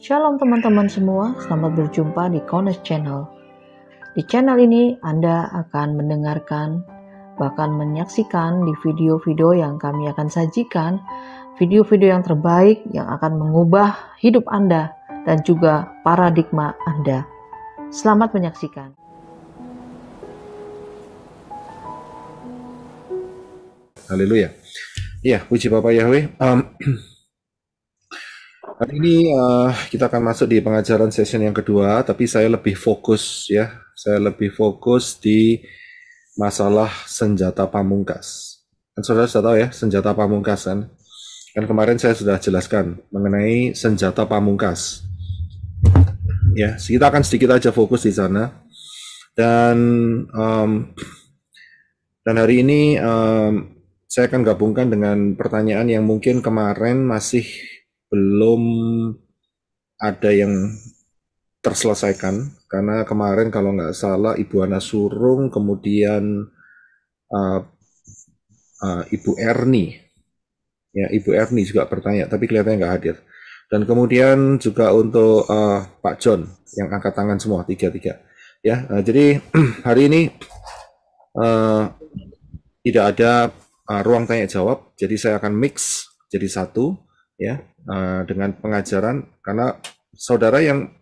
Shalom teman-teman semua, selamat berjumpa di Kones Channel. Di channel ini Anda akan mendengarkan bahkan menyaksikan di video-video yang kami akan sajikan, video-video yang terbaik yang akan mengubah hidup Anda dan juga paradigma Anda. Selamat menyaksikan. Haleluya. Ya, puji Bapak Yahweh. Um, Hari ini uh, kita akan masuk di pengajaran session yang kedua, tapi saya lebih fokus ya, saya lebih fokus di masalah senjata pamungkas. Kan saudara sudah tahu ya, senjata pamungkas kan? Kan kemarin saya sudah jelaskan mengenai senjata pamungkas. Ya, kita akan sedikit aja fokus di sana. Dan um, dan hari ini um, saya akan gabungkan dengan pertanyaan yang mungkin kemarin masih belum ada yang terselesaikan karena kemarin kalau nggak salah Ibu Ana Surung kemudian uh, uh, Ibu Erni ya Ibu Erni juga bertanya tapi kelihatannya nggak hadir dan kemudian juga untuk uh, Pak John yang angkat tangan semua tiga tiga ya uh, jadi hari ini uh, tidak ada uh, ruang tanya jawab jadi saya akan mix jadi satu ya Eh, dengan pengajaran karena saudara yang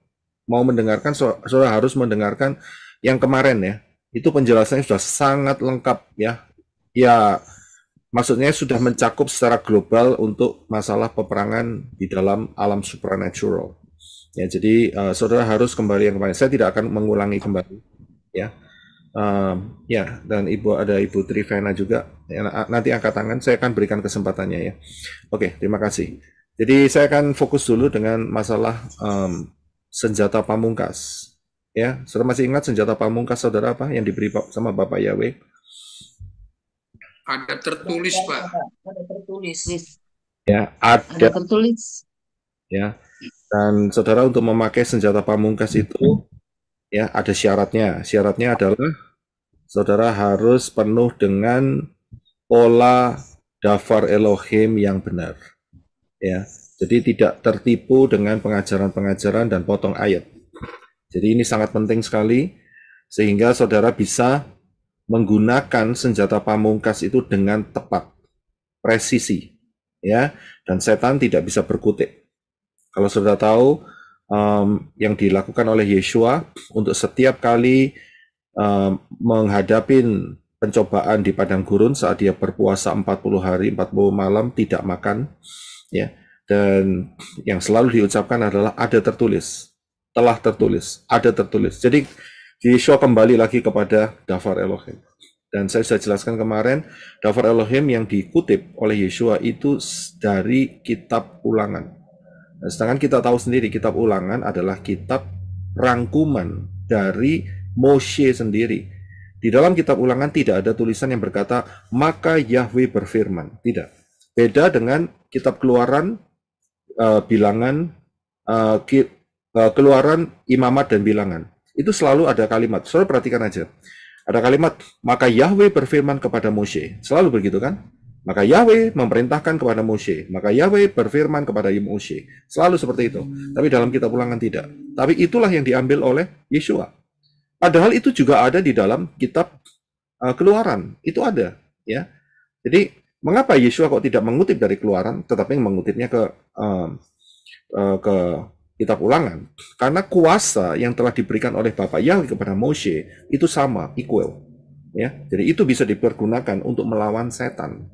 mau mendengarkan saudara harus mendengarkan yang kemarin ya itu penjelasannya sudah sangat lengkap ya ya maksudnya sudah mencakup secara global untuk masalah peperangan di dalam alam supernatural ya jadi uh, saudara harus kembali yang kemarin saya tidak akan mengulangi kembali ya um, ya dan ibu ada ibu Trivena juga ya, nanti angkat tangan saya akan berikan kesempatannya ya oke terima kasih jadi saya akan fokus dulu dengan masalah um, senjata pamungkas. Ya, saudara masih ingat senjata pamungkas saudara apa yang diberi sama Bapak Yahweh? Ada tertulis, Pak. Ada tertulis. Ya, ada, ada tertulis. Ya. Dan saudara untuk memakai senjata pamungkas itu ya ada syaratnya. Syaratnya adalah saudara harus penuh dengan pola dafar Elohim yang benar ya. Jadi tidak tertipu dengan pengajaran-pengajaran dan potong ayat. Jadi ini sangat penting sekali sehingga saudara bisa menggunakan senjata pamungkas itu dengan tepat, presisi, ya. Dan setan tidak bisa berkutik. Kalau sudah tahu um, yang dilakukan oleh Yeshua untuk setiap kali um, menghadapi pencobaan di padang gurun saat dia berpuasa 40 hari 40 malam tidak makan ya dan yang selalu diucapkan adalah ada tertulis telah tertulis ada tertulis jadi di kembali lagi kepada Dafar Elohim dan saya sudah jelaskan kemarin Dafar Elohim yang dikutip oleh Yeshua itu dari kitab ulangan nah, sedangkan kita tahu sendiri kitab ulangan adalah kitab rangkuman dari Moshe sendiri di dalam kitab ulangan tidak ada tulisan yang berkata maka Yahweh berfirman tidak beda dengan kitab keluaran, uh, bilangan, uh, ki, uh, keluaran, imamat, dan bilangan. Itu selalu ada kalimat. selalu perhatikan aja. Ada kalimat, maka Yahweh berfirman kepada Musa Selalu begitu kan? Maka Yahweh memerintahkan kepada Musa Maka Yahweh berfirman kepada Musa Selalu seperti itu. Hmm. Tapi dalam kitab ulangan tidak. Tapi itulah yang diambil oleh Yeshua. Padahal itu juga ada di dalam kitab uh, keluaran. Itu ada. ya. Jadi Mengapa Yesus kok tidak mengutip dari Keluaran, tetapi mengutipnya ke uh, uh, ke Kitab Ulangan? Karena kuasa yang telah diberikan oleh Bapak Yahweh kepada Moshe itu sama, equal. Ya, jadi itu bisa dipergunakan untuk melawan setan.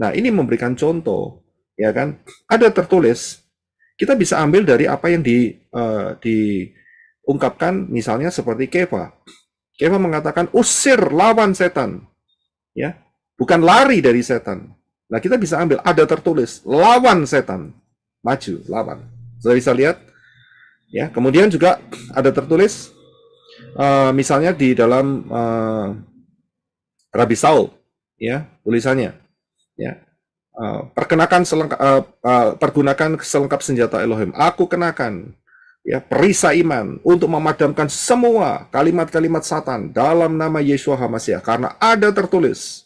Nah, ini memberikan contoh, ya kan? Ada tertulis, kita bisa ambil dari apa yang di uh, diungkapkan, misalnya seperti Keva. Keva mengatakan usir lawan setan, ya Bukan lari dari setan. Nah, kita bisa ambil, ada tertulis, lawan setan. Maju, lawan. Sudah bisa lihat? Ya, kemudian juga ada tertulis, uh, misalnya di dalam uh, Rabi Saul, ya, tulisannya. Ya, Uh, perkenakan selengkap, uh, uh, pergunakan selengkap senjata Elohim. Aku kenakan ya perisa iman untuk memadamkan semua kalimat-kalimat satan dalam nama Yesus Hamasya karena ada tertulis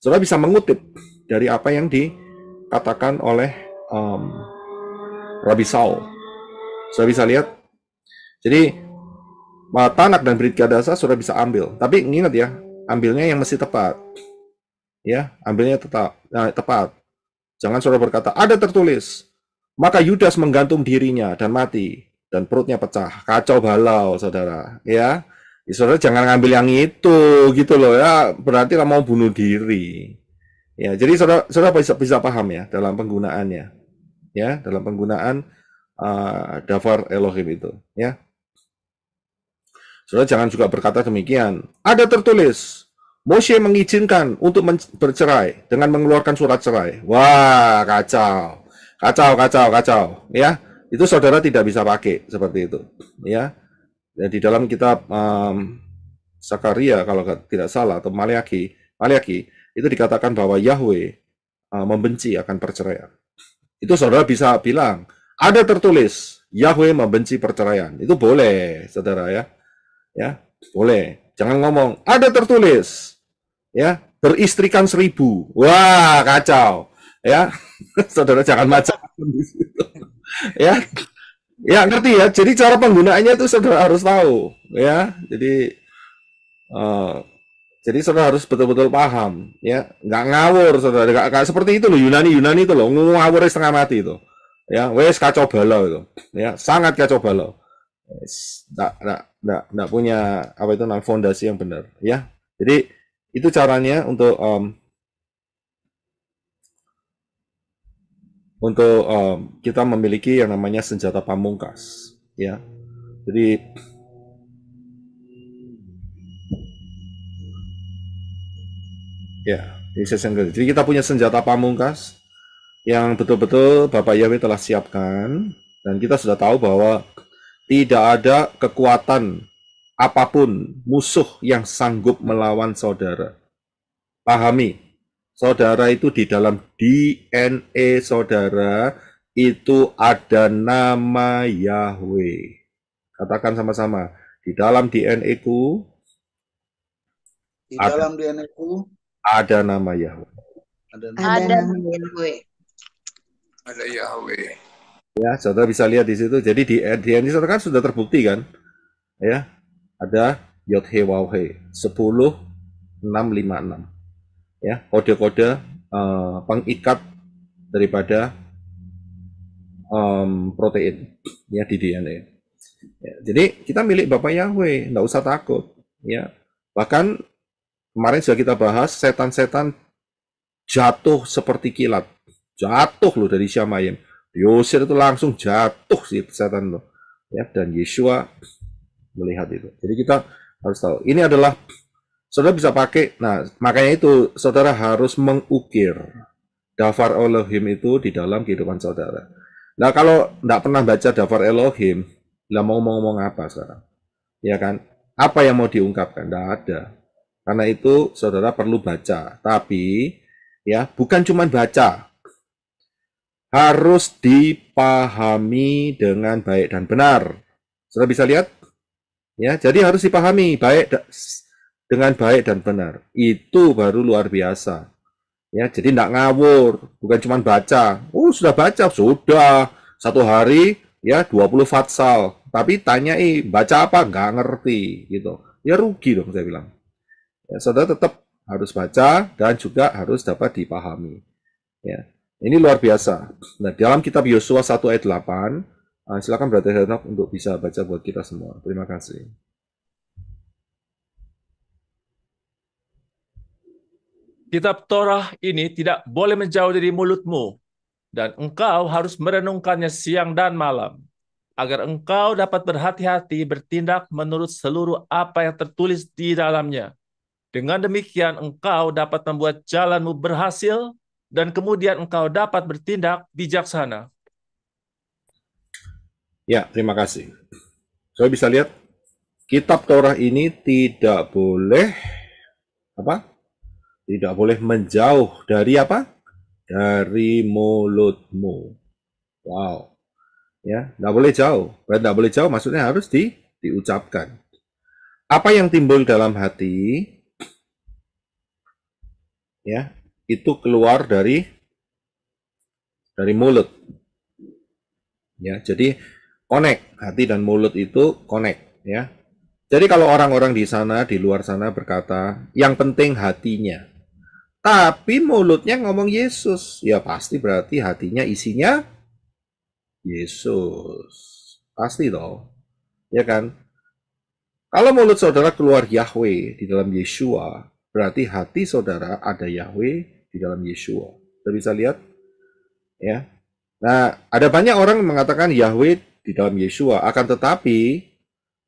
Saudara bisa mengutip dari apa yang dikatakan oleh um, Rabbi Saul. Saudara bisa lihat. Jadi Tanak dan Brit Gadasa sudah bisa ambil. Tapi ingat ya, ambilnya yang mesti tepat. Ya, ambilnya tetap nah, tepat. Jangan saudara berkata, ada tertulis. Maka Yudas menggantung dirinya dan mati. Dan perutnya pecah. Kacau balau, saudara. Ya, ya saudara jangan ngambil yang itu gitu loh ya berarti lah mau bunuh diri ya jadi saudara saudara bisa bisa paham ya dalam penggunaannya ya dalam penggunaan uh, dafar Elohim itu ya saudara jangan juga berkata demikian ada tertulis Moshe mengizinkan untuk bercerai dengan mengeluarkan surat cerai wah kacau kacau kacau kacau ya itu saudara tidak bisa pakai seperti itu ya ya, di dalam kitab um, Sakaria kalau tidak salah atau Maliaki, Maliaki itu dikatakan bahwa Yahweh uh, membenci akan perceraian. Itu saudara bisa bilang, ada tertulis Yahweh membenci perceraian. Itu boleh, saudara ya. Ya, boleh. Jangan ngomong ada tertulis ya, beristrikan seribu. Wah, kacau. Ya. saudara jangan macam ya. Ya ngerti ya. Jadi cara penggunaannya itu saudara harus tahu ya. Jadi uh, jadi saudara harus betul-betul paham ya. Nggak ngawur saudara. Nggak, nggak seperti itu loh Yunani Yunani itu loh ngawur setengah mati itu. Ya wes kacau balau itu. Ya sangat kacau balau. Nggak, nggak, nggak, nggak punya apa itu namanya fondasi yang benar ya. Jadi itu caranya untuk um, untuk um, kita memiliki yang namanya senjata pamungkas ya jadi ya ini sesi jadi kita punya senjata pamungkas yang betul-betul Bapak Yahweh telah siapkan dan kita sudah tahu bahwa tidak ada kekuatan apapun musuh yang sanggup melawan saudara. Pahami, saudara itu di dalam DNA saudara itu ada nama Yahweh. Katakan sama-sama. Di dalam DNA ku di ada, dalam DNA ku ada nama Yahweh. Ada nama, ada Yahweh. Ada Yahweh. Ya, saudara bisa lihat di situ. Jadi di DNA saudara kan sudah terbukti kan? Ya, ada Yod He Waw He 10 ya kode-kode uh, pengikat daripada um, protein ya di DNA. Ya, jadi kita milik Bapak Yahweh, nggak usah takut. Ya, bahkan kemarin sudah kita bahas setan-setan jatuh seperti kilat, jatuh loh dari Syamayim. Yosir itu langsung jatuh si setan loh. Ya, dan Yeshua melihat itu. Jadi kita harus tahu ini adalah Saudara bisa pakai, nah makanya itu saudara harus mengukir dafar Elohim itu di dalam kehidupan saudara. Nah kalau tidak pernah baca dafar Elohim, lah mau ngomong apa saudara? Ya kan? Apa yang mau diungkapkan? Tidak ada. Karena itu saudara perlu baca. Tapi ya bukan cuma baca, harus dipahami dengan baik dan benar. Saudara bisa lihat, ya. Jadi harus dipahami baik dengan baik dan benar. Itu baru luar biasa. Ya, jadi tidak ngawur, bukan cuma baca. Oh, sudah baca, sudah. Satu hari ya 20 fatsal, tapi tanyai eh, baca apa Gak ngerti gitu. Ya rugi dong saya bilang. Ya, saudara tetap harus baca dan juga harus dapat dipahami. Ya. Ini luar biasa. Nah, dalam kitab Yosua 1 ayat 8, ah, silakan berarti untuk bisa baca buat kita semua. Terima kasih. Kitab Torah ini tidak boleh menjauh dari mulutmu, dan engkau harus merenungkannya siang dan malam, agar engkau dapat berhati-hati bertindak menurut seluruh apa yang tertulis di dalamnya. Dengan demikian, engkau dapat membuat jalanmu berhasil, dan kemudian engkau dapat bertindak bijaksana. Ya, terima kasih. Saya bisa lihat kitab Torah ini tidak boleh apa? tidak boleh menjauh dari apa? Dari mulutmu. Wow. Ya, tidak boleh jauh. Tidak boleh jauh maksudnya harus di, diucapkan. Apa yang timbul dalam hati, ya, itu keluar dari dari mulut. Ya, jadi connect hati dan mulut itu connect ya. Jadi kalau orang-orang di sana di luar sana berkata, yang penting hatinya tapi mulutnya ngomong Yesus. Ya pasti berarti hatinya isinya Yesus. Pasti dong. Ya kan? Kalau mulut saudara keluar Yahweh di dalam Yeshua, berarti hati saudara ada Yahweh di dalam Yeshua. Kita bisa lihat? Ya. Nah, ada banyak orang mengatakan Yahweh di dalam Yeshua, akan tetapi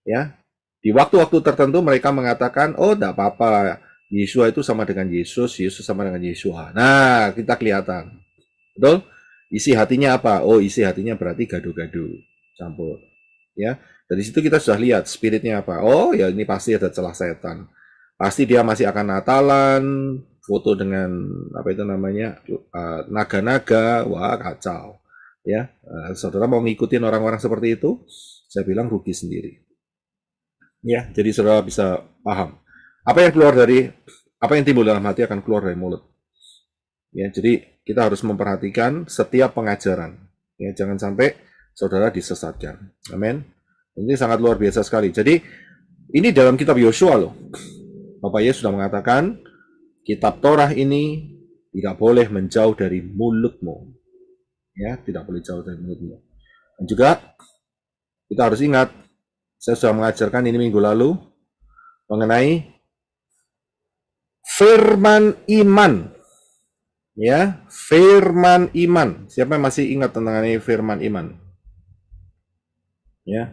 ya, di waktu-waktu tertentu mereka mengatakan, "Oh, tidak apa-apa. Yesua itu sama dengan Yesus, Yesus sama dengan Yesua. Nah, kita kelihatan. Betul? Isi hatinya apa? Oh, isi hatinya berarti gaduh-gaduh, campur. Ya. Dari situ kita sudah lihat spiritnya apa. Oh, ya ini pasti ada celah setan. Pasti dia masih akan Natalan, foto dengan apa itu namanya eh, naga-naga, uh, wah kacau. Ya, uh, saudara mau ngikutin orang-orang seperti itu, saya bilang rugi sendiri. Ya, jadi saudara bisa paham. Apa yang keluar dari apa yang timbul dalam hati akan keluar dari mulut. Ya, jadi kita harus memperhatikan setiap pengajaran. Ya, jangan sampai saudara disesatkan. Amin. Ini sangat luar biasa sekali. Jadi ini dalam kitab Yosua loh. Bapak Yesus sudah mengatakan kitab Torah ini tidak boleh menjauh dari mulutmu. Ya, tidak boleh jauh dari mulutmu. Dan juga kita harus ingat saya sudah mengajarkan ini minggu lalu mengenai firman iman. Ya, firman iman. Siapa yang masih ingat tentang ini firman iman? Ya.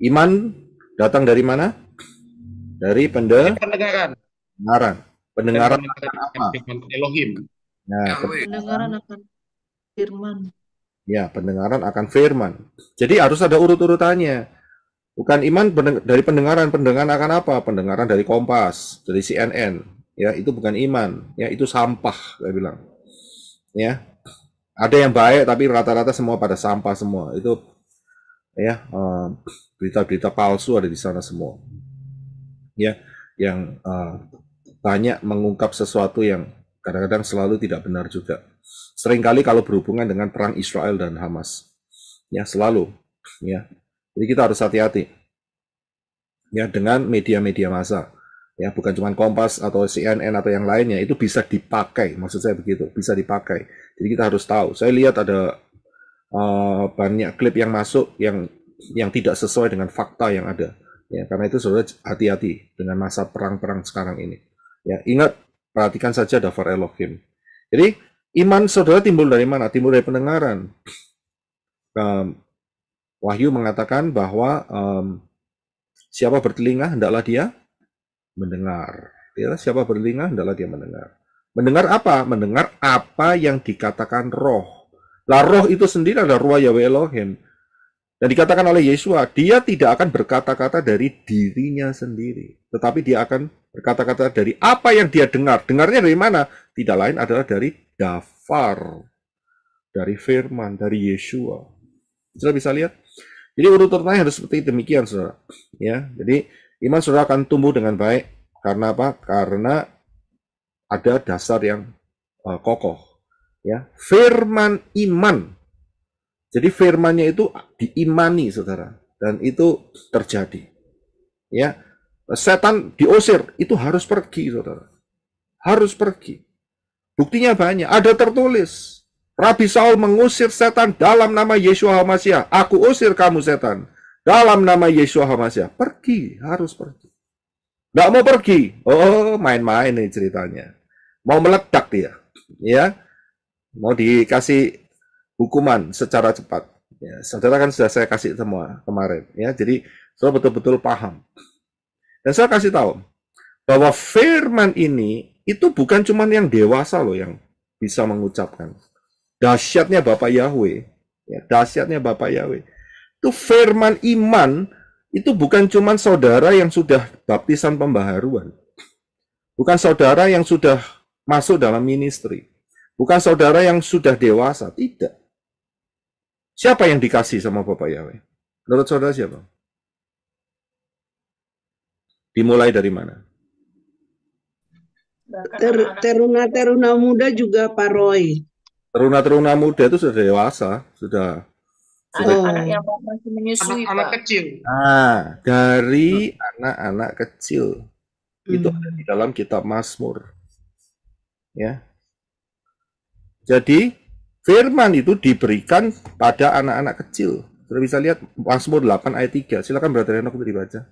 Iman datang dari mana? Dari pendengaran. Pendengaran. Pendengaran, apa? Elohim. Nah, pendengaran akan firman. Ya, pendengaran akan firman. Jadi harus ada urut-urutannya Bukan iman pendeng dari pendengaran, pendengaran akan apa? Pendengaran dari Kompas, dari CNN, ya itu bukan iman, ya itu sampah, saya bilang. Ya, ada yang baik tapi rata-rata semua pada sampah semua. Itu ya eh, berita-berita uh, palsu ada di sana semua. Ya, yang uh, banyak mengungkap sesuatu yang kadang-kadang selalu tidak benar juga. Seringkali kalau berhubungan dengan perang Israel dan Hamas, ya selalu, ya jadi kita harus hati-hati ya dengan media-media massa ya bukan cuma Kompas atau CNN atau yang lainnya itu bisa dipakai maksud saya begitu bisa dipakai jadi kita harus tahu saya lihat ada uh, banyak klip yang masuk yang yang tidak sesuai dengan fakta yang ada ya karena itu saudara hati-hati dengan masa perang-perang sekarang ini ya ingat perhatikan saja dafar Elohim jadi iman saudara timbul dari mana timbul dari pendengaran um, Wahyu mengatakan bahwa um, siapa bertelinga hendaklah dia mendengar. Ya, siapa bertelinga hendaklah dia mendengar. Mendengar apa? Mendengar apa yang dikatakan roh. Lah roh itu sendiri adalah ruah Yahweh Elohim. Dan dikatakan oleh Yesua, dia tidak akan berkata-kata dari dirinya sendiri. Tetapi dia akan berkata-kata dari apa yang dia dengar. Dengarnya dari mana? Tidak lain adalah dari dafar. Dari firman, dari Yesus. Sudah bisa lihat? Jadi urutannya harus seperti demikian, saudara. Ya, jadi iman saudara akan tumbuh dengan baik karena apa? Karena ada dasar yang uh, kokoh. Ya, firman iman. Jadi firmannya itu diimani, saudara, dan itu terjadi. Ya, setan diusir itu harus pergi, saudara. Harus pergi. Buktinya banyak. Ada tertulis Rabi Saul mengusir setan dalam nama Yesus Hamasya. Aku usir kamu setan. Dalam nama Yesus Hamasya. Pergi, harus pergi. Nggak mau pergi. Oh, main-main nih ceritanya. Mau meledak dia. Ya. Mau dikasih hukuman secara cepat. Ya, saudara kan sudah saya kasih semua kemarin. Ya, jadi saya betul-betul paham. Dan saya kasih tahu bahwa firman ini itu bukan cuma yang dewasa loh yang bisa mengucapkan. Dahsyatnya Bapak Yahweh. Ya, dahsyatnya Bapak Yahweh. Itu firman iman itu bukan cuman saudara yang sudah baptisan pembaharuan. Bukan saudara yang sudah masuk dalam ministry. Bukan saudara yang sudah dewasa, tidak. Siapa yang dikasih sama Bapak Yahweh? Menurut saudara siapa? Dimulai dari mana? Ter, teruna teruna muda juga Pak Roy teruna-teruna muda itu sudah dewasa, sudah anak-anak yang masih menyusui anak, anak kecil. Ah, dari hmm. anak-anak hmm. kecil hmm. itu ada di dalam kitab Mazmur. Ya. Jadi firman itu diberikan pada anak-anak kecil. Sudah bisa lihat Mazmur 8 ayat 3. Silakan Brother aku untuk dibaca.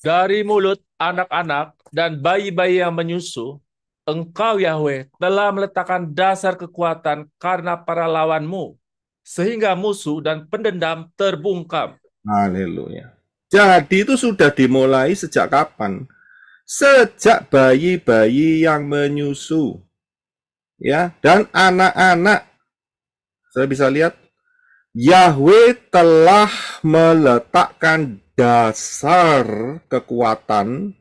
Dari mulut anak-anak dan bayi-bayi yang menyusu, Engkau Yahweh telah meletakkan dasar kekuatan karena para lawanmu, sehingga musuh dan pendendam terbungkam. Haleluya. Jadi itu sudah dimulai sejak kapan? Sejak bayi-bayi yang menyusu. Ya, dan anak-anak. Saya bisa lihat Yahweh telah meletakkan dasar kekuatan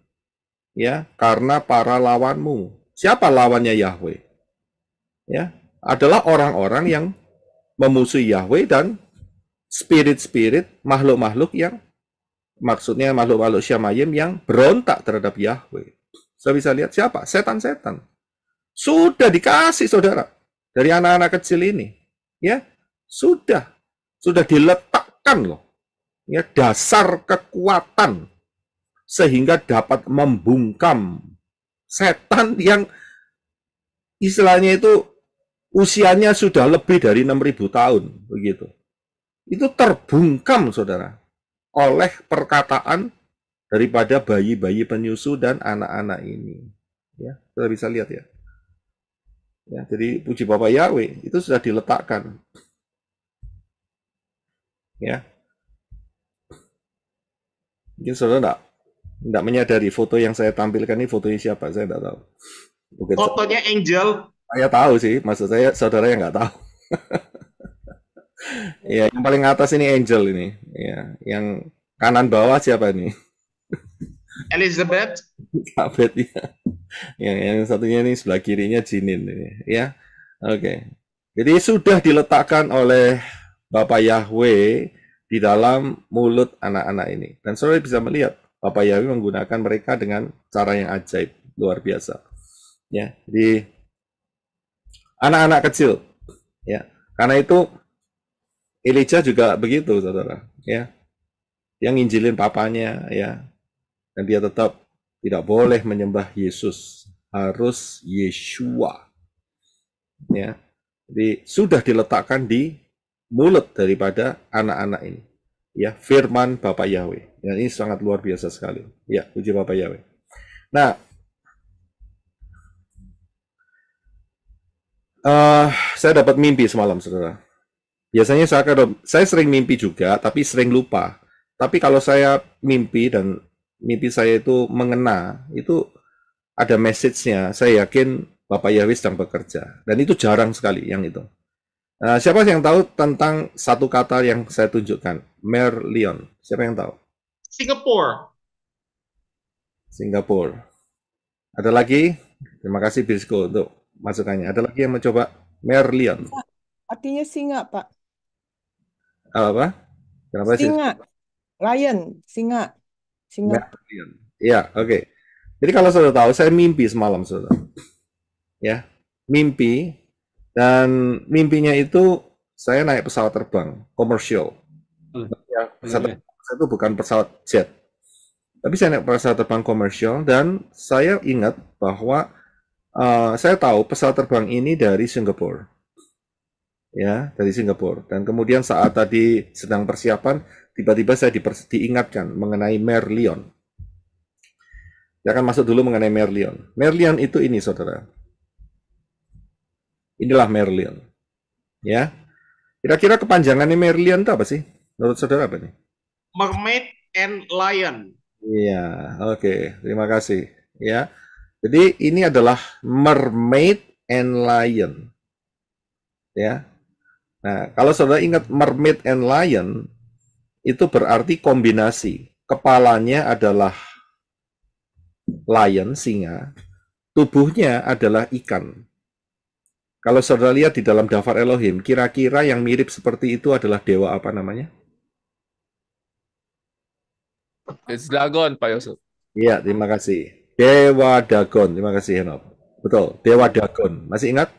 ya karena para lawanmu Siapa lawannya Yahweh? Ya, adalah orang-orang yang memusuhi Yahweh dan spirit-spirit makhluk-makhluk yang maksudnya makhluk-makhluk syamayim yang berontak terhadap Yahweh. Saya bisa lihat siapa? Setan-setan. Sudah dikasih saudara dari anak-anak kecil ini, ya sudah sudah diletakkan loh, ya dasar kekuatan sehingga dapat membungkam setan yang istilahnya itu usianya sudah lebih dari 6000 tahun begitu. Itu terbungkam Saudara oleh perkataan daripada bayi-bayi penyusu dan anak-anak ini. Ya, kita bisa lihat ya. Ya, jadi puji Bapak Yahweh itu sudah diletakkan. Ya. Mungkin Saudara enggak tidak menyadari foto yang saya tampilkan ini fotonya siapa, saya tidak tahu. Mungkin Fotonya saya. Angel. Saya tahu sih, maksud saya saudara yang nggak tahu. ya, yang paling atas ini Angel ini. Ya, yang kanan bawah siapa ini? Elizabeth. Elizabeth ya. Yang yang satunya ini sebelah kirinya Jinin ini. Ya, oke. Okay. Jadi sudah diletakkan oleh Bapak Yahweh di dalam mulut anak-anak ini. Dan saudara bisa melihat Bapak Yahweh menggunakan mereka dengan cara yang ajaib, luar biasa. Ya, di anak-anak kecil. Ya, karena itu Elijah juga begitu, saudara. Ya, dia nginjilin papanya, ya, dan dia tetap tidak boleh menyembah Yesus, harus Yeshua. Ya, jadi sudah diletakkan di mulut daripada anak-anak ini ya firman Bapak Yahweh. Dan ya, ini sangat luar biasa sekali. Ya, puji Bapak Yahweh. Nah, uh, saya dapat mimpi semalam, saudara. Biasanya saya, saya sering mimpi juga, tapi sering lupa. Tapi kalau saya mimpi dan mimpi saya itu mengena, itu ada message-nya. Saya yakin Bapak Yahweh sedang bekerja. Dan itu jarang sekali yang itu. Nah, siapa yang tahu tentang satu kata yang saya tunjukkan? Merlion. Siapa yang tahu? Singapore. Singapore. Ada lagi? Terima kasih Birsco untuk masukannya. Ada lagi yang mencoba? Merlion. Artinya singa, Pak. Apa? Kenapa singa. Lion, singa. Singa. Merlion. Ya, oke. Okay. Jadi kalau sudah tahu, saya mimpi semalam, sudah. Ya, mimpi dan mimpinya itu saya naik pesawat terbang komersial. Hmm. Ya, pesawat iya. terbang itu bukan pesawat jet. Tapi saya naik pesawat terbang komersial dan saya ingat bahwa uh, saya tahu pesawat terbang ini dari Singapura. Ya, dari Singapura. Dan kemudian saat tadi sedang persiapan, tiba-tiba saya dipers- diingatkan mengenai Merlion. Saya akan masuk dulu mengenai Merlion. Merlion itu ini, saudara. Inilah Merlion. Ya. Kira-kira kepanjangannya Merlion itu apa sih? Menurut saudara apa nih? Mermaid and Lion. Iya, oke. Okay. Terima kasih. Ya. Jadi ini adalah Mermaid and Lion. Ya. Nah, kalau saudara ingat Mermaid and Lion itu berarti kombinasi. Kepalanya adalah lion, singa. Tubuhnya adalah ikan. Kalau saudara lihat di dalam daftar Elohim, kira-kira yang mirip seperti itu adalah dewa apa namanya? It's Dagon, Pak Yusuf. Iya, terima kasih. Dewa Dagon, terima kasih Henop. Betul, Dewa Dagon. Masih ingat?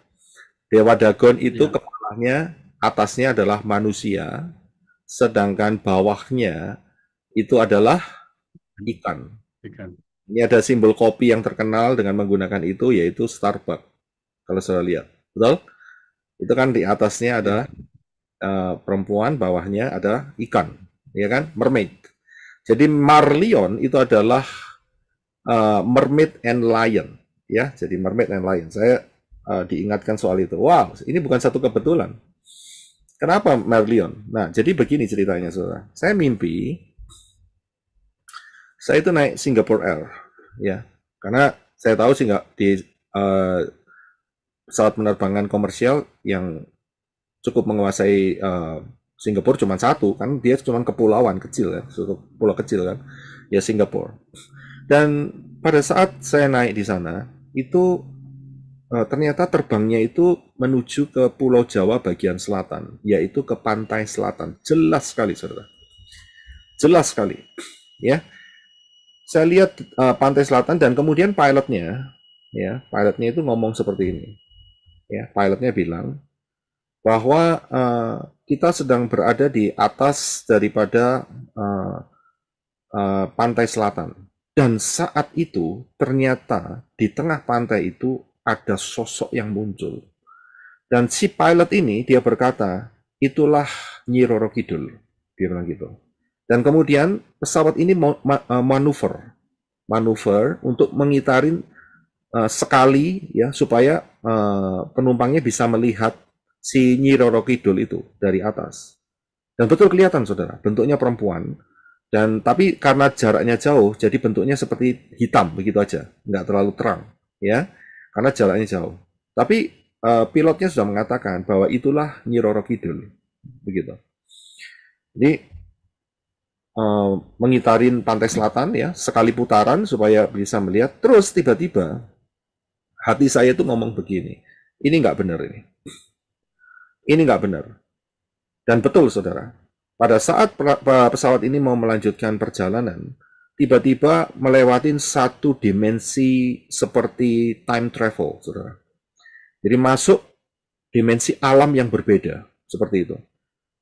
Dewa Dagon itu ya. kepalanya, atasnya adalah manusia, sedangkan bawahnya itu adalah ikan. Ikan. Ini ada simbol kopi yang terkenal dengan menggunakan itu, yaitu Starbucks. Kalau saya lihat betul? Itu kan di atasnya ada uh, eh, perempuan, bawahnya ada ikan, ya kan? Mermaid. Jadi Marlion itu adalah uh, mermaid and lion, ya. Jadi mermaid and lion. Saya uh, diingatkan soal itu. Wow, ini bukan satu kebetulan. Kenapa Marlion? Nah, jadi begini ceritanya, saudara. Saya mimpi, saya itu naik Singapore Air, ya, karena saya tahu sih nggak di uh, pesawat penerbangan komersial yang cukup menguasai uh, Singapura cuma satu kan dia cuma kepulauan kecil ya pulau kecil kan ya Singapura dan pada saat saya naik di sana itu uh, ternyata terbangnya itu menuju ke Pulau Jawa bagian selatan yaitu ke pantai selatan jelas sekali saudara jelas sekali ya saya lihat uh, pantai selatan dan kemudian pilotnya ya pilotnya itu ngomong seperti ini ya pilotnya bilang bahwa uh, kita sedang berada di atas daripada uh, uh, pantai selatan dan saat itu ternyata di tengah pantai itu ada sosok yang muncul dan si pilot ini dia berkata itulah Nyi Roro Kidul dia bilang gitu dan kemudian pesawat ini manuver manuver untuk mengitarin Eh, sekali ya supaya uh, penumpangnya bisa melihat si Nyi Roro Kidul itu dari atas. Dan betul kelihatan Saudara, bentuknya perempuan dan tapi karena jaraknya jauh jadi bentuknya seperti hitam begitu aja, nggak terlalu terang ya. Karena jaraknya jauh. Tapi uh, pilotnya sudah mengatakan bahwa itulah Nyi Roro Kidul begitu. Jadi uh, mengitarin pantai selatan ya sekali putaran supaya bisa melihat terus tiba-tiba hati saya itu ngomong begini, ini nggak benar ini. Ini nggak benar. Dan betul saudara, pada saat pesawat ini mau melanjutkan perjalanan, tiba-tiba melewati satu dimensi seperti time travel, saudara. Jadi masuk dimensi alam yang berbeda, seperti itu.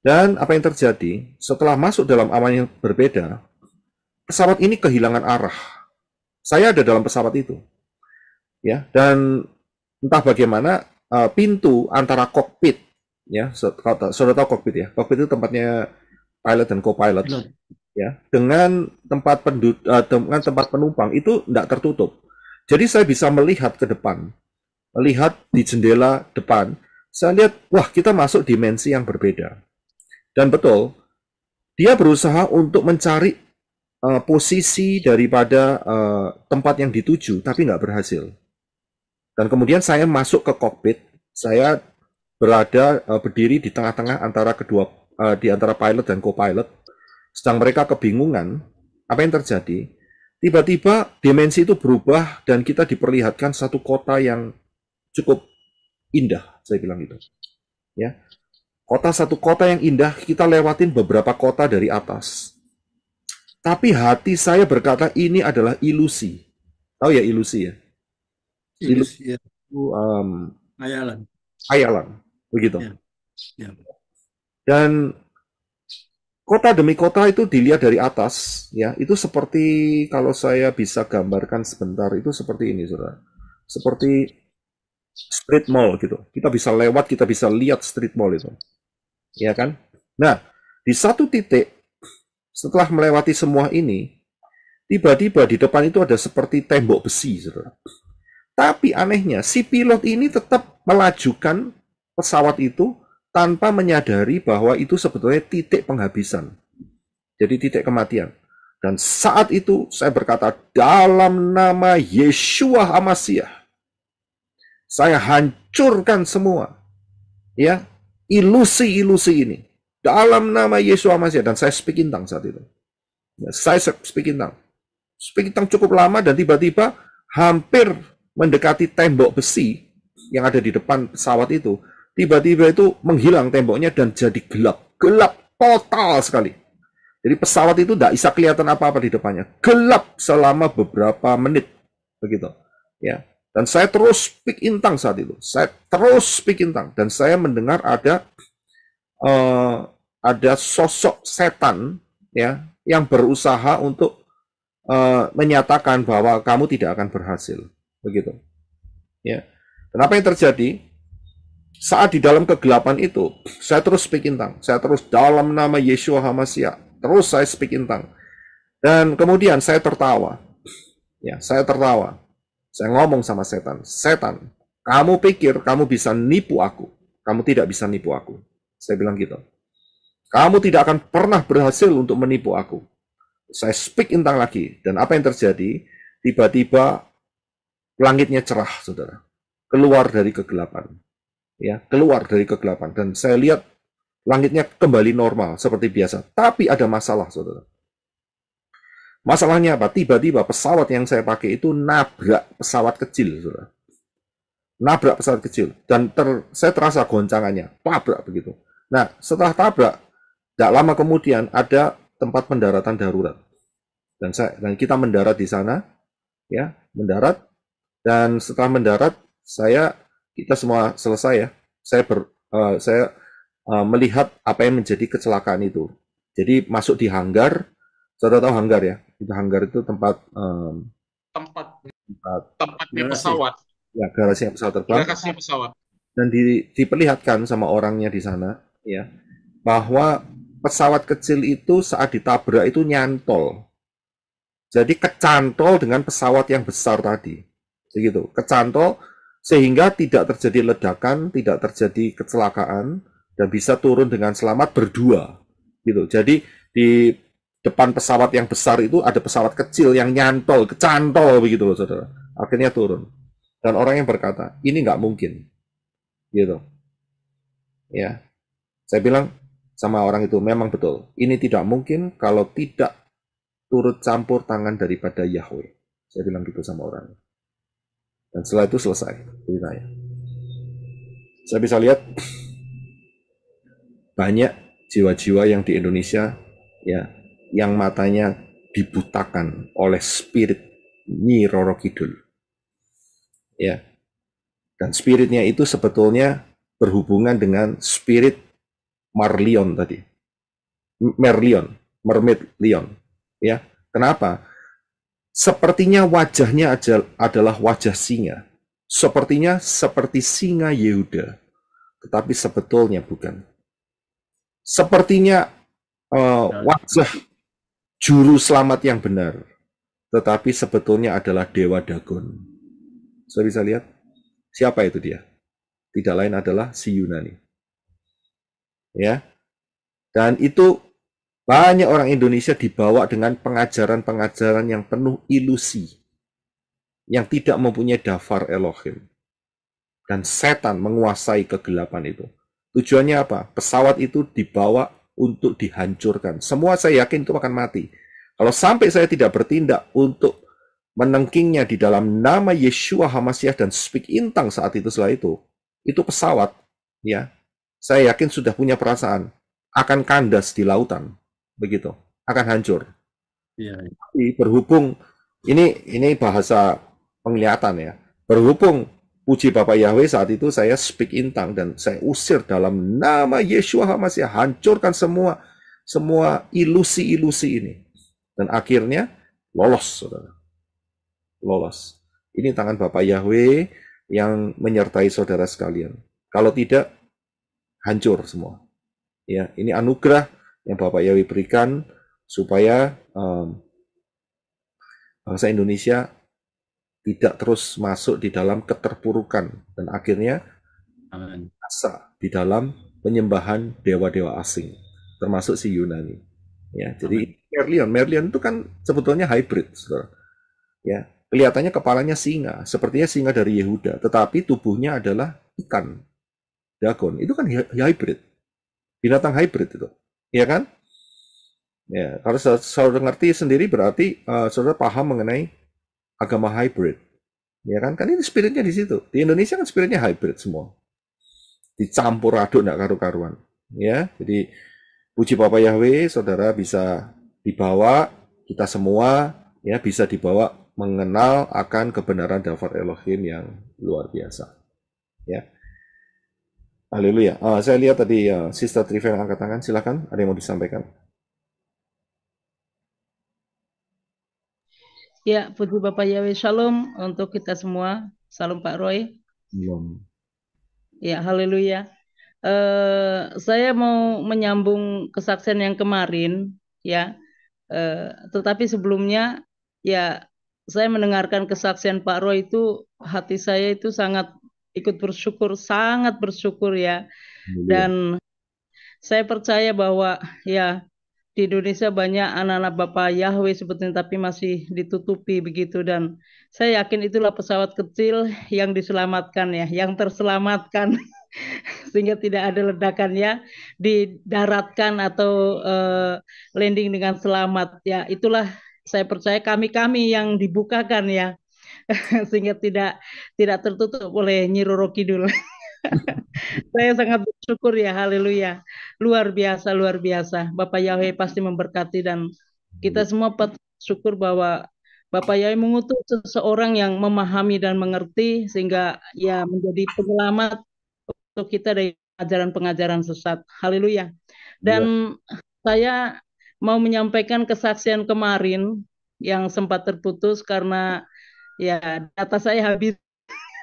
Dan apa yang terjadi, setelah masuk dalam alam yang berbeda, pesawat ini kehilangan arah. Saya ada dalam pesawat itu ya dan entah bagaimana uh, pintu antara kokpit ya saudara so, so, tahu kokpit ya kokpit itu tempatnya pilot dan co-pilot ya dengan tempat pendud uh, eh, dengan tempat penumpang itu tidak tertutup jadi saya bisa melihat ke depan melihat di jendela depan saya lihat wah kita masuk dimensi yang berbeda dan betul dia berusaha untuk mencari uh, posisi daripada uh, tempat yang dituju tapi nggak berhasil dan kemudian saya masuk ke kokpit, saya berada uh, berdiri di tengah-tengah antara kedua uh, di antara pilot dan co-pilot. Sedang mereka kebingungan, apa yang terjadi? Tiba-tiba dimensi itu berubah dan kita diperlihatkan satu kota yang cukup indah, saya bilang gitu. Ya. Kota satu kota yang indah, kita lewatin beberapa kota dari atas. Tapi hati saya berkata ini adalah ilusi. Tahu ya ilusi ya? Silus itu iya, itu iya. um, Ayalan. Ayalan, begitu. Ya. Ya. Dan kota demi kota itu dilihat dari atas, ya itu seperti kalau saya bisa gambarkan sebentar itu seperti ini, saudara. Seperti street mall gitu. Kita bisa lewat, kita bisa lihat street mall itu, ya kan? Nah, di satu titik setelah melewati semua ini, tiba-tiba di depan itu ada seperti tembok besi, saudara. Tapi anehnya, si pilot ini tetap melajukan pesawat itu tanpa menyadari bahwa itu sebetulnya titik penghabisan. Jadi titik kematian. Dan saat itu saya berkata, dalam nama Yeshua Hamasiah. saya hancurkan semua ya ilusi-ilusi ini. Dalam nama Yesus Amasya. Dan saya speak tongue saat itu. Ya, saya speak tongue. Speak tongue cukup lama dan tiba-tiba hampir mendekati tembok besi yang ada di depan pesawat itu, tiba-tiba itu menghilang temboknya dan jadi gelap. Gelap total sekali. Jadi pesawat itu tidak bisa kelihatan apa-apa di depannya. Gelap selama beberapa menit. Begitu. Ya. Dan saya terus pick intang saat itu. Saya terus pick intang. Dan saya mendengar ada uh, ada sosok setan ya yang berusaha untuk uh, menyatakan bahwa kamu tidak akan berhasil. Begitu. Ya. Dan apa yang terjadi? Saat di dalam kegelapan itu, saya terus speak in tongue. Saya terus dalam nama Yeshua HaMasya. Terus saya speak in tongue. Dan kemudian saya tertawa. Ya, saya tertawa. Saya ngomong sama setan, "Setan, kamu pikir kamu bisa nipu aku? Kamu tidak bisa nipu aku." Saya bilang gitu. "Kamu tidak akan pernah berhasil untuk menipu aku." Saya speak intang lagi, dan apa yang terjadi? Tiba-tiba Langitnya cerah, saudara. Keluar dari kegelapan. Ya, keluar dari kegelapan. Dan saya lihat langitnya kembali normal seperti biasa. Tapi ada masalah, saudara. Masalahnya apa? Tiba-tiba pesawat yang saya pakai itu nabrak pesawat kecil, saudara. Nabrak pesawat kecil. Dan ter, saya terasa goncangannya. Tabrak begitu. Nah, setelah tabrak, tidak lama kemudian ada tempat pendaratan darurat. Dan, saya, dan kita mendarat di sana, ya, mendarat, dan setelah mendarat, saya kita semua selesai ya. Saya ber, uh, saya uh, melihat apa yang menjadi kecelakaan itu. Jadi masuk di hanggar. Saudara tahu hanggar ya? Itu hanggar itu tempat um, tempat tempat tempatnya pesawat. Ya, garasi pesawat terbang. garasi pesawat. Dan di, diperlihatkan sama orangnya di sana, ya, bahwa pesawat kecil itu saat ditabrak itu nyantol. Jadi kecantol dengan pesawat yang besar tadi. Begitu. Kecantol sehingga tidak terjadi ledakan, tidak terjadi kecelakaan dan bisa turun dengan selamat berdua. Gitu. Jadi di depan pesawat yang besar itu ada pesawat kecil yang nyantol, kecantol begitu loh saudara. Akhirnya turun. Dan orang yang berkata, ini nggak mungkin. Gitu. Ya. Saya bilang sama orang itu, memang betul. Ini tidak mungkin kalau tidak turut campur tangan daripada Yahweh. Saya bilang gitu sama orangnya. Dan setelah itu selesai ceritanya. Saya bisa lihat banyak jiwa-jiwa yang di Indonesia ya yang matanya dibutakan oleh spirit Nyi Roro Kidul. Ya. Dan spiritnya itu sebetulnya berhubungan dengan spirit Marlion tadi. Merlion, Mermaid Lion. Ya. Kenapa? Sepertinya wajahnya adalah wajah singa. Sepertinya seperti singa Yehuda. Tetapi sebetulnya bukan. Sepertinya uh, wajah juru selamat yang benar. Tetapi sebetulnya adalah Dewa Dagon. Saya bisa lihat? Siapa itu dia? Tidak lain adalah si Yunani. Ya. Dan itu banyak orang Indonesia dibawa dengan pengajaran-pengajaran yang penuh ilusi, yang tidak mempunyai dafar Elohim. Dan setan menguasai kegelapan itu. Tujuannya apa? Pesawat itu dibawa untuk dihancurkan. Semua saya yakin itu akan mati. Kalau sampai saya tidak bertindak untuk menengkingnya di dalam nama Yeshua Hamasiah dan speak intang saat itu setelah itu, itu pesawat, ya, saya yakin sudah punya perasaan akan kandas di lautan begitu akan hancur. Iya, iya. Tapi berhubung ini ini bahasa penglihatan ya. Berhubung puji Bapak Yahweh saat itu saya speak intang dan saya usir dalam nama Yesus Yeshua HaMasya hancurkan semua semua ilusi-ilusi ini. Dan akhirnya lolos Saudara. Lolos. Ini tangan Bapak Yahweh yang menyertai saudara sekalian. Kalau tidak hancur semua. Ya, ini anugerah yang Bapak Yawi berikan supaya um, bangsa Indonesia tidak terus masuk di dalam keterpurukan dan akhirnya asa di dalam penyembahan dewa-dewa asing termasuk si Yunani ya jadi Merlion Merlion itu kan sebetulnya hybrid saudara. ya kelihatannya kepalanya singa sepertinya singa dari Yehuda tetapi tubuhnya adalah ikan dagon itu kan hybrid binatang hybrid itu ya kan? Ya, kalau saudara ngerti sendiri berarti uh, saudara paham mengenai agama hybrid. Ya kan? Kan ini spiritnya di situ. Di Indonesia kan spiritnya hybrid semua. Dicampur aduk enggak karu-karuan. Ya, jadi puji Bapak Yahweh, saudara bisa dibawa kita semua ya bisa dibawa mengenal akan kebenaran Dafar Elohim yang luar biasa. Ya. Haleluya. Uh, saya lihat tadi uh, Sister Trivia angkat tangan. Silakan, ada yang mau disampaikan. Ya, puji Bapak Yahweh Shalom untuk kita semua. Salam Pak Roy. Shalom. Ya, haleluya. Uh, saya mau menyambung kesaksian yang kemarin, ya. Uh, tetapi sebelumnya, ya, saya mendengarkan kesaksian Pak Roy itu hati saya itu sangat ikut bersyukur, sangat bersyukur ya. Iya. Dan saya percaya bahwa ya di Indonesia banyak anak-anak Bapak Yahweh sebetulnya tapi masih ditutupi begitu dan saya yakin itulah pesawat kecil yang diselamatkan ya, yang terselamatkan sehingga tidak ada ledakan ledakannya didaratkan atau uh, landing dengan selamat ya itulah saya percaya kami-kami yang dibukakan ya sehingga tidak tidak tertutup oleh Nyiroro Kidul. Saya sangat bersyukur ya, haleluya. Luar biasa, luar biasa. Bapak Yahweh pasti memberkati dan kita iya. semua bersyukur bahwa Bapak Yahweh mengutus seseorang yang memahami dan mengerti sehingga ya menjadi penyelamat untuk kita dari ajaran-pengajaran sesat. Haleluya. Dan ya. saya mau menyampaikan kesaksian kemarin yang sempat terputus karena ya data saya habis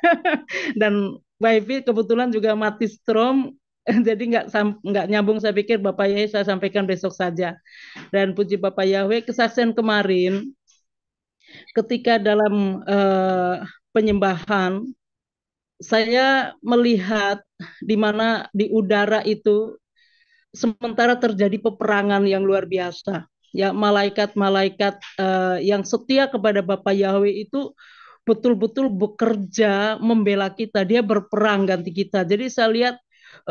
dan wifi kebetulan juga mati strom jadi nggak nggak nyambung saya pikir Bapak Yahweh saya sampaikan besok saja dan puji Bapak Yahweh kesaksian kemarin ketika dalam uh, penyembahan saya melihat di mana di udara itu sementara terjadi peperangan yang luar biasa ya malaikat-malaikat uh, yang setia kepada Bapak Yahweh itu betul-betul bekerja membela kita, dia berperang ganti kita. Jadi saya lihat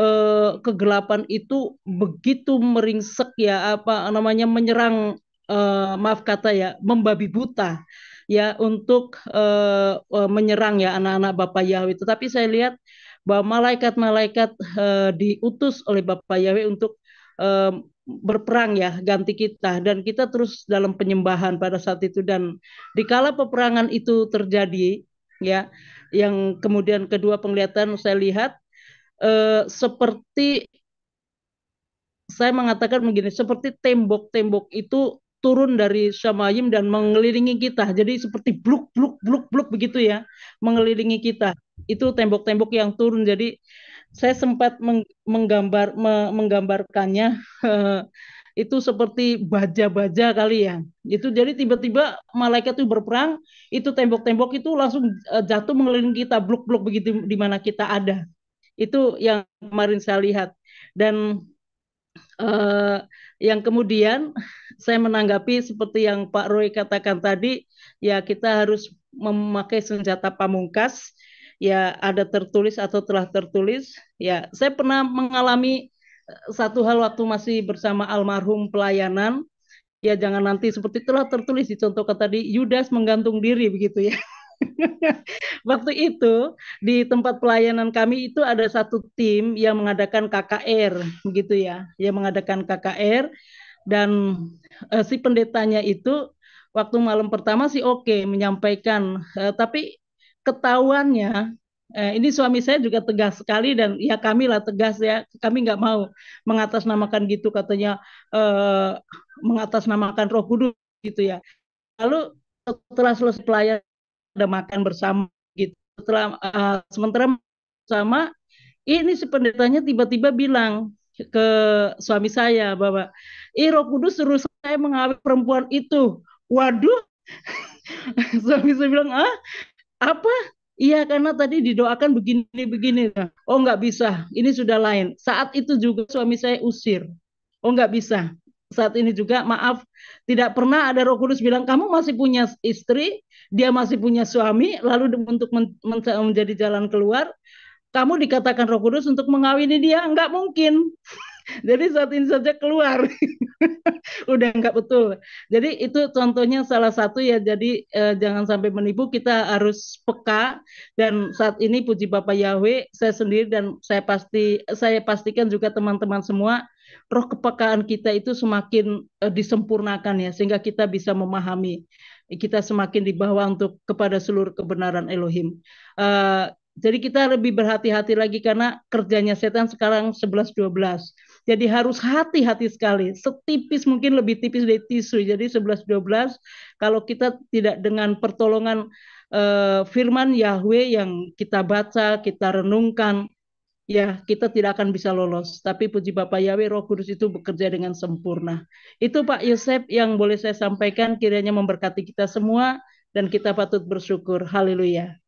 uh, kegelapan itu begitu meringsek ya apa namanya menyerang uh, maaf kata ya membabi buta ya untuk uh, menyerang ya anak-anak Bapak Yahweh. Tetapi saya lihat bahwa malaikat-malaikat uh, diutus oleh Bapak Yahweh untuk berperang ya ganti kita dan kita terus dalam penyembahan pada saat itu dan dikala peperangan itu terjadi ya yang kemudian kedua penglihatan saya lihat eh, seperti saya mengatakan begini seperti tembok-tembok itu turun dari Syamayim dan mengelilingi kita. Jadi seperti bluk bluk bluk bluk begitu ya, mengelilingi kita. Itu tembok-tembok yang turun. Jadi saya sempat menggambar menggambarkannya itu seperti baja-baja kali ya. Itu jadi tiba-tiba malaikat itu berperang, itu tembok-tembok itu langsung eh, jatuh mengelilingi kita, blok-blok begitu di mana kita ada. Itu yang kemarin saya lihat. Dan eh, yang kemudian saya menanggapi seperti yang Pak Roy katakan tadi, ya kita harus memakai senjata pamungkas ya ada tertulis atau telah tertulis. Ya, saya pernah mengalami eh, satu hal waktu masih bersama almarhum pelayanan. Ya jangan nanti seperti telah tertulis dicontohkan tadi Yudas menggantung diri begitu ya. Waktu itu di tempat pelayanan kami itu ada satu tim yang mengadakan KKR begitu ya, yang mengadakan KKR dan eh, si pendetanya itu waktu malam pertama sih oke okay, menyampaikan eh, tapi ketahuannya eh, ini suami saya juga tegas sekali dan ya kami lah tegas ya kami nggak mau mengatasnamakan gitu katanya eh, mengatasnamakan Roh Kudus gitu ya lalu setelah selesai pelayan ada makan bersama gitu setelah uh, sementara sama ini si pendetanya tiba-tiba bilang ke suami saya bahwa Ih, Roh Kudus suruh saya mengawin perempuan itu. Waduh. suami saya bilang, "Ah, apa? Iya karena tadi didoakan begini-begini. Oh nggak bisa, ini sudah lain. Saat itu juga suami saya usir. Oh nggak bisa. Saat ini juga maaf, tidak pernah ada Roh Kudus bilang kamu masih punya istri, dia masih punya suami, lalu untuk men men menjadi jalan keluar, kamu dikatakan Roh Kudus untuk mengawini dia, nggak mungkin. Jadi saat ini saja keluar. Udah nggak betul. Jadi itu contohnya salah satu ya. Jadi eh, jangan sampai menipu. Kita harus peka dan saat ini puji Bapak Yahweh, saya sendiri dan saya pasti saya pastikan juga teman-teman semua roh kepekaan kita itu semakin eh, disempurnakan ya sehingga kita bisa memahami kita semakin dibawa untuk kepada seluruh kebenaran Elohim. Uh, jadi kita lebih berhati-hati lagi karena kerjanya setan sekarang 11 12. Jadi harus hati-hati sekali, setipis mungkin lebih tipis dari tisu. Jadi 11-12 kalau kita tidak dengan pertolongan uh, firman Yahweh yang kita baca, kita renungkan, ya kita tidak akan bisa lolos. Tapi puji Bapak Yahweh Roh Kudus itu bekerja dengan sempurna. Itu Pak Yosef yang boleh saya sampaikan kiranya memberkati kita semua dan kita patut bersyukur. Haleluya.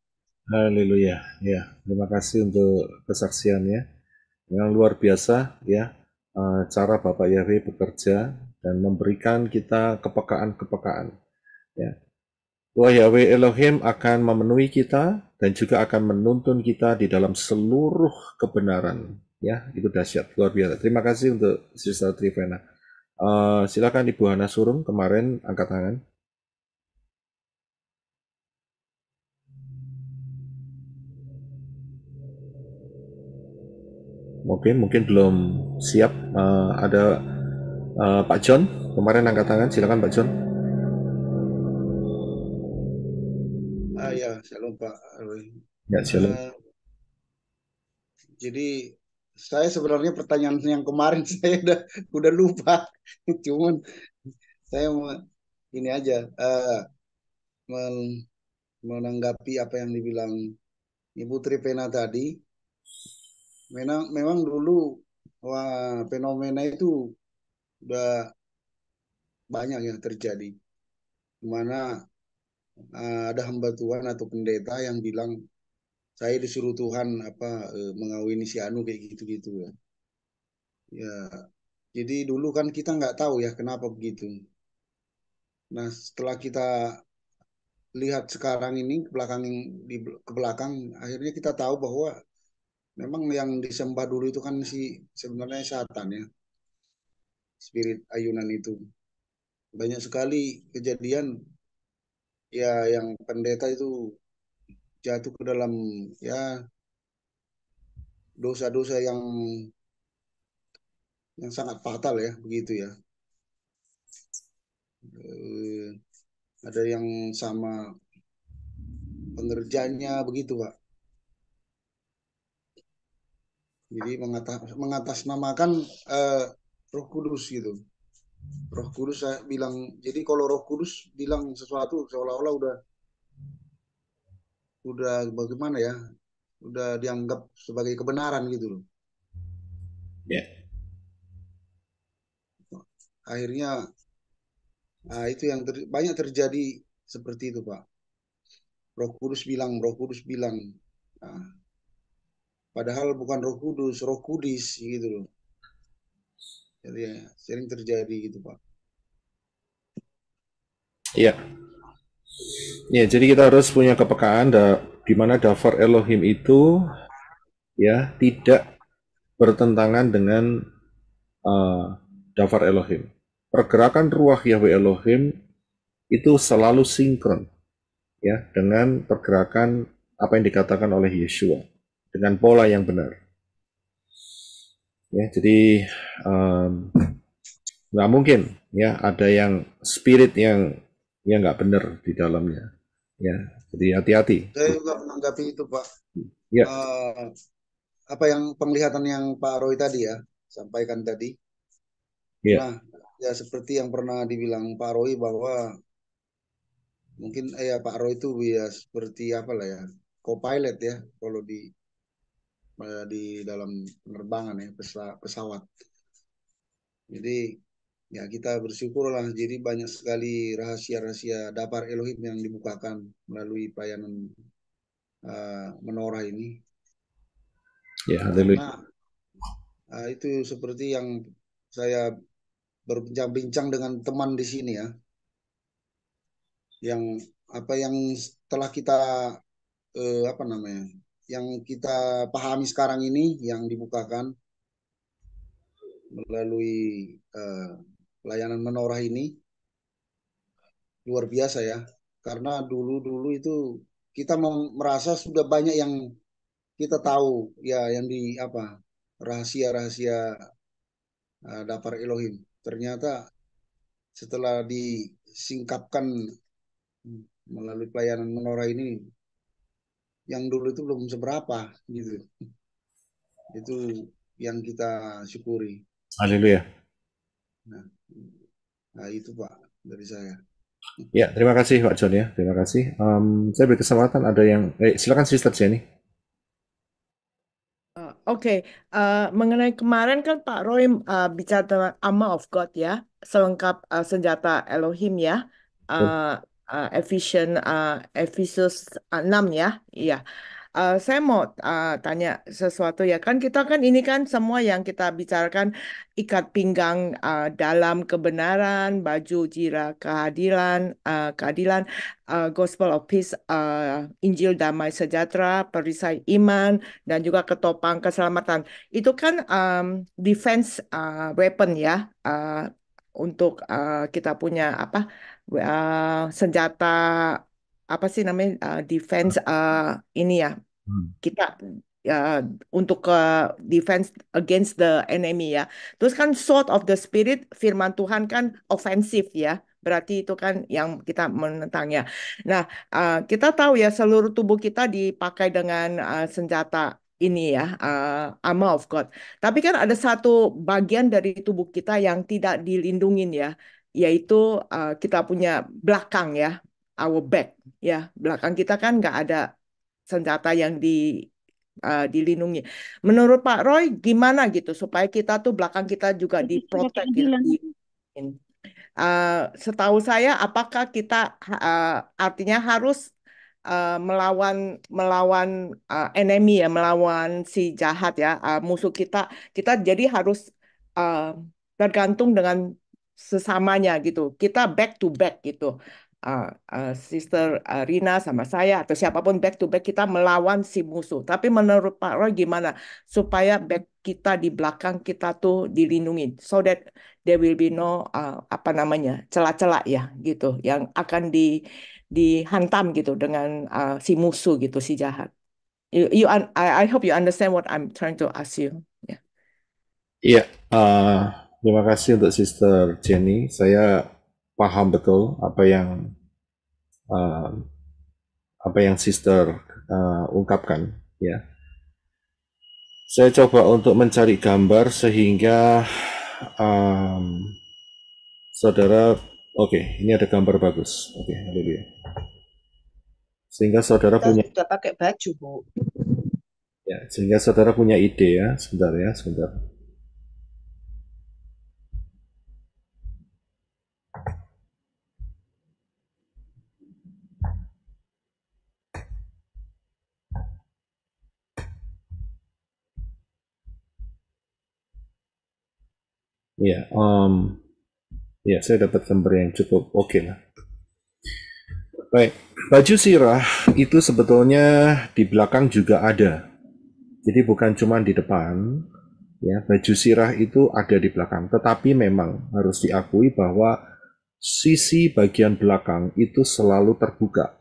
Haleluya. Ya, terima kasih untuk kesaksiannya. Yang luar biasa ya. Eh, cara Bapak Yahweh bekerja dan memberikan kita kepekaan-kepekaan. Ya. Tuhan Yahweh Elohim akan memenuhi kita dan juga akan menuntun kita di dalam seluruh kebenaran. Ya, itu dahsyat, luar biasa. Terima kasih untuk Sister Trivena. Uh, silakan Ibu Hana Surung kemarin angkat tangan. Mungkin mungkin belum siap. Uh, ada uh, Pak John kemarin angkat tangan. Silakan Pak John. Ah ya, shalom Pak Ya, shalom. Uh, eh, jadi saya sebenarnya pertanyaan yang kemarin saya udah udah lupa cuman saya mau ini aja uh, men menanggapi apa yang dibilang Ibu Tripena tadi memang memang dulu wah fenomena itu udah banyak yang terjadi dimana uh, eh, ada hamba Tuhan atau pendeta yang bilang saya disuruh Tuhan apa uh, mengawini si Anu kayak gitu-gitu ya ya jadi dulu kan kita nggak tahu ya kenapa begitu nah setelah kita lihat sekarang ini ke belakang di ke belakang akhirnya kita tahu bahwa memang yang disembah dulu itu kan si sebenarnya setan ya spirit ayunan itu banyak sekali kejadian ya yang pendeta itu jatuh ke dalam ya dosa-dosa yang yang sangat fatal ya begitu ya eh, ada yang sama pengerjanya begitu pak Jadi mengatas, mengatasnamakan uh, Roh Kudus gitu. Roh Kudus saya bilang, jadi kalau Roh Kudus bilang sesuatu seolah-olah udah udah bagaimana ya, udah dianggap sebagai kebenaran gitu loh. Ya. Yeah. Akhirnya nah itu yang ter, banyak terjadi seperti itu, Pak. Roh Kudus bilang, Roh Kudus bilang. Nah, Padahal bukan Roh Kudus, Roh Kudis gitu loh. Jadi ya, sering terjadi gitu Pak. Iya. Ya, jadi kita harus punya kepekaan da, di mana dafar Elohim itu ya tidak bertentangan dengan uh, dafar Elohim. Pergerakan ruah Yahweh Elohim itu selalu sinkron ya dengan pergerakan apa yang dikatakan oleh Yeshua dengan pola yang benar. Ya, jadi um, nggak mungkin ya ada yang spirit yang yang nggak benar di dalamnya. Ya, jadi hati-hati. Saya juga menanggapi itu Pak. Ya. Uh, apa yang penglihatan yang Pak Roy tadi ya sampaikan tadi. Ya. Nah, ya seperti yang pernah dibilang Pak Roy bahwa mungkin eh, ya Pak Roy itu ya seperti apa lah ya co-pilot ya kalau di Eh, di dalam penerbangan ya pesawat. Jadi ya kita bersyukurlah jadi banyak sekali rahasia-rahasia dapar Elohim yang dibukakan melalui pelayanan uh, menorah ini. Ya, haleluya. uh, itu seperti yang saya berbincang-bincang dengan teman di sini ya. Yang apa yang telah kita uh, apa namanya? yang kita pahami sekarang ini yang dibukakan melalui uh, eh, layanan menorah ini luar biasa ya karena dulu-dulu itu kita merasa sudah banyak yang kita tahu ya yang di apa rahasia-rahasia uh, dapar Elohim ternyata setelah disingkapkan melalui pelayanan menorah ini yang dulu itu belum seberapa gitu. Itu yang kita syukuri. Haleluya. Nah, nah itu Pak dari saya. Ya, terima kasih Pak John ya, terima kasih. Um, saya beri kesempatan ada yang, eh, silakan Sister Jenny. Eh, oke, okay. uh, eh, mengenai kemarin kan Pak Roy uh, bicara tentang Amma of God ya, selengkap uh, senjata Elohim ya. Uh, uh, ah, efisien uh, ah, efisus ah, enam ya. Iya. Uh, saya mau uh, tanya sesuatu ya kan kita kan ini kan semua yang kita bicarakan ikat pinggang uh, dalam kebenaran, baju jira kehadiran, uh, keadilan, uh, gospel of peace, uh, Injil damai sejahtera, perisai iman dan juga ketopang keselamatan. Itu kan um, defense uh, weapon ya uh, untuk uh, kita punya apa? uh, senjata apa sih namanya uh, defense uh, ini ya hmm. kita uh, untuk ke uh, defense against the enemy ya. Terus kan sword of the spirit firman Tuhan kan ofensif ya. Berarti itu kan yang kita menentangnya. Nah, uh, kita tahu ya seluruh tubuh kita dipakai dengan uh, senjata ini ya, uh, armor of God. Tapi kan ada satu bagian dari tubuh kita yang tidak dilindungin ya yaitu uh, kita punya belakang ya, our back ya, belakang kita kan nggak ada senjata yang di uh, dilindungi. Menurut Pak Roy gimana gitu supaya kita tuh belakang kita juga diprotek gitu. Uh, setahu saya apakah kita uh, artinya harus uh, melawan melawan uh, enemy ya, melawan si jahat ya, uh, musuh kita. Kita jadi harus uh, tergantung dengan sesamanya gitu. Kita back to back gitu. Uh, uh, Sister uh, Rina sama saya atau siapapun back to back kita melawan si musuh. Tapi menurut Pak Roy gimana supaya back kita di belakang kita tuh dilindungi, so that there will be no uh, apa namanya celah-celah ya gitu yang akan di dihantam gitu dengan uh, si musuh gitu si jahat. You, you I, I hope you understand what I'm trying to ask you. Yeah. Yeah, uh Terima kasih untuk Sister Jenny. Saya paham betul apa yang uh, apa yang Sister uh, ungkapkan. Ya, saya coba untuk mencari gambar sehingga um, saudara. Oke, okay, ini ada gambar bagus. Oke, okay, haleluya. Sehingga saudara Kita punya. Sudah pakai baju, Bu. Ya, sehingga saudara punya ide ya. Sebentar ya, sebentar. ya um, ya saya dapat sumber yang cukup oke okay lah baik baju sirah itu sebetulnya di belakang juga ada jadi bukan cuma di depan ya baju sirah itu ada di belakang tetapi memang harus diakui bahwa sisi bagian belakang itu selalu terbuka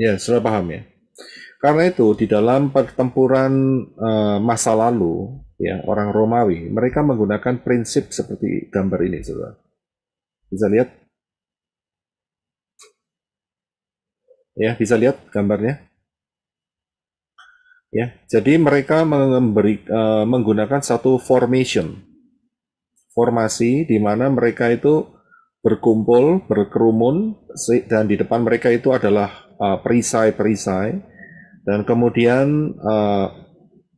ya sudah paham ya karena itu di dalam pertempuran uh, masa lalu ya orang Romawi, mereka menggunakan prinsip seperti gambar ini, saudara. Bisa lihat? Ya, bisa lihat gambarnya. Ya, jadi mereka memberi, uh, eh, menggunakan satu formation, formasi di mana mereka itu berkumpul, berkerumun, dan di depan mereka itu adalah eh, perisai-perisai, dan kemudian uh,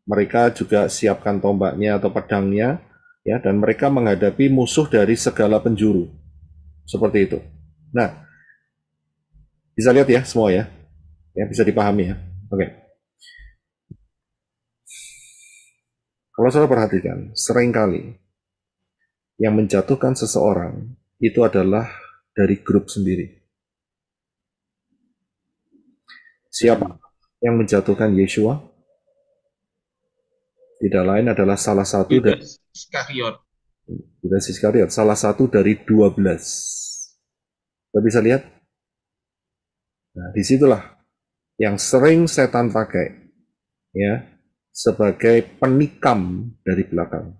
mereka juga siapkan tombaknya atau pedangnya ya dan mereka menghadapi musuh dari segala penjuru seperti itu nah bisa lihat ya semua ya ya bisa dipahami ya oke kalau saya perhatikan seringkali yang menjatuhkan seseorang itu adalah dari grup sendiri siapa yang menjatuhkan Yeshua tidak lain adalah salah satu Judas dari Iskariot. Judas Iskariot, salah satu dari 12. Kita bisa lihat? Nah, disitulah yang sering setan pakai ya sebagai penikam dari belakang.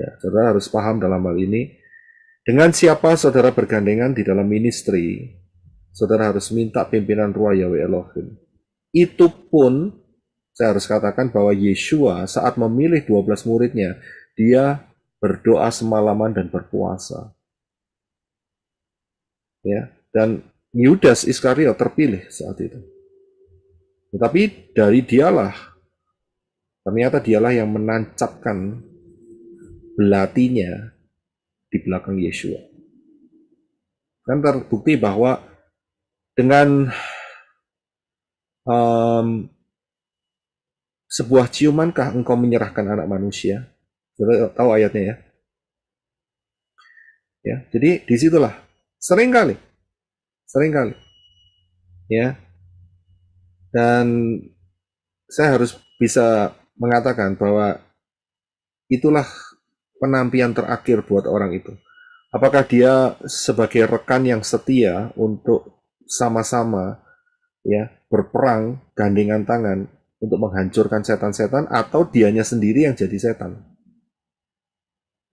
Ya, saudara harus paham dalam hal ini. Dengan siapa saudara bergandengan di dalam ministry, saudara harus minta pimpinan Ruah Yahweh Elohim. Itu pun saya harus katakan bahwa Yeshua saat memilih 12 muridnya, dia berdoa semalaman dan berpuasa. Ya, dan Yudas Iskariot terpilih saat itu. Tetapi dari dialah ternyata dialah yang menancapkan belatinya di belakang Yeshua. Kan terbukti bahwa dengan um, sebuah ciumankah engkau menyerahkan anak manusia? Sudah tahu ayatnya ya. Ya, jadi disitulah sering kali, sering kali, ya. Dan saya harus bisa mengatakan bahwa itulah penampian terakhir buat orang itu. Apakah dia sebagai rekan yang setia untuk sama-sama ya berperang gandengan tangan untuk menghancurkan setan-setan atau dianya sendiri yang jadi setan.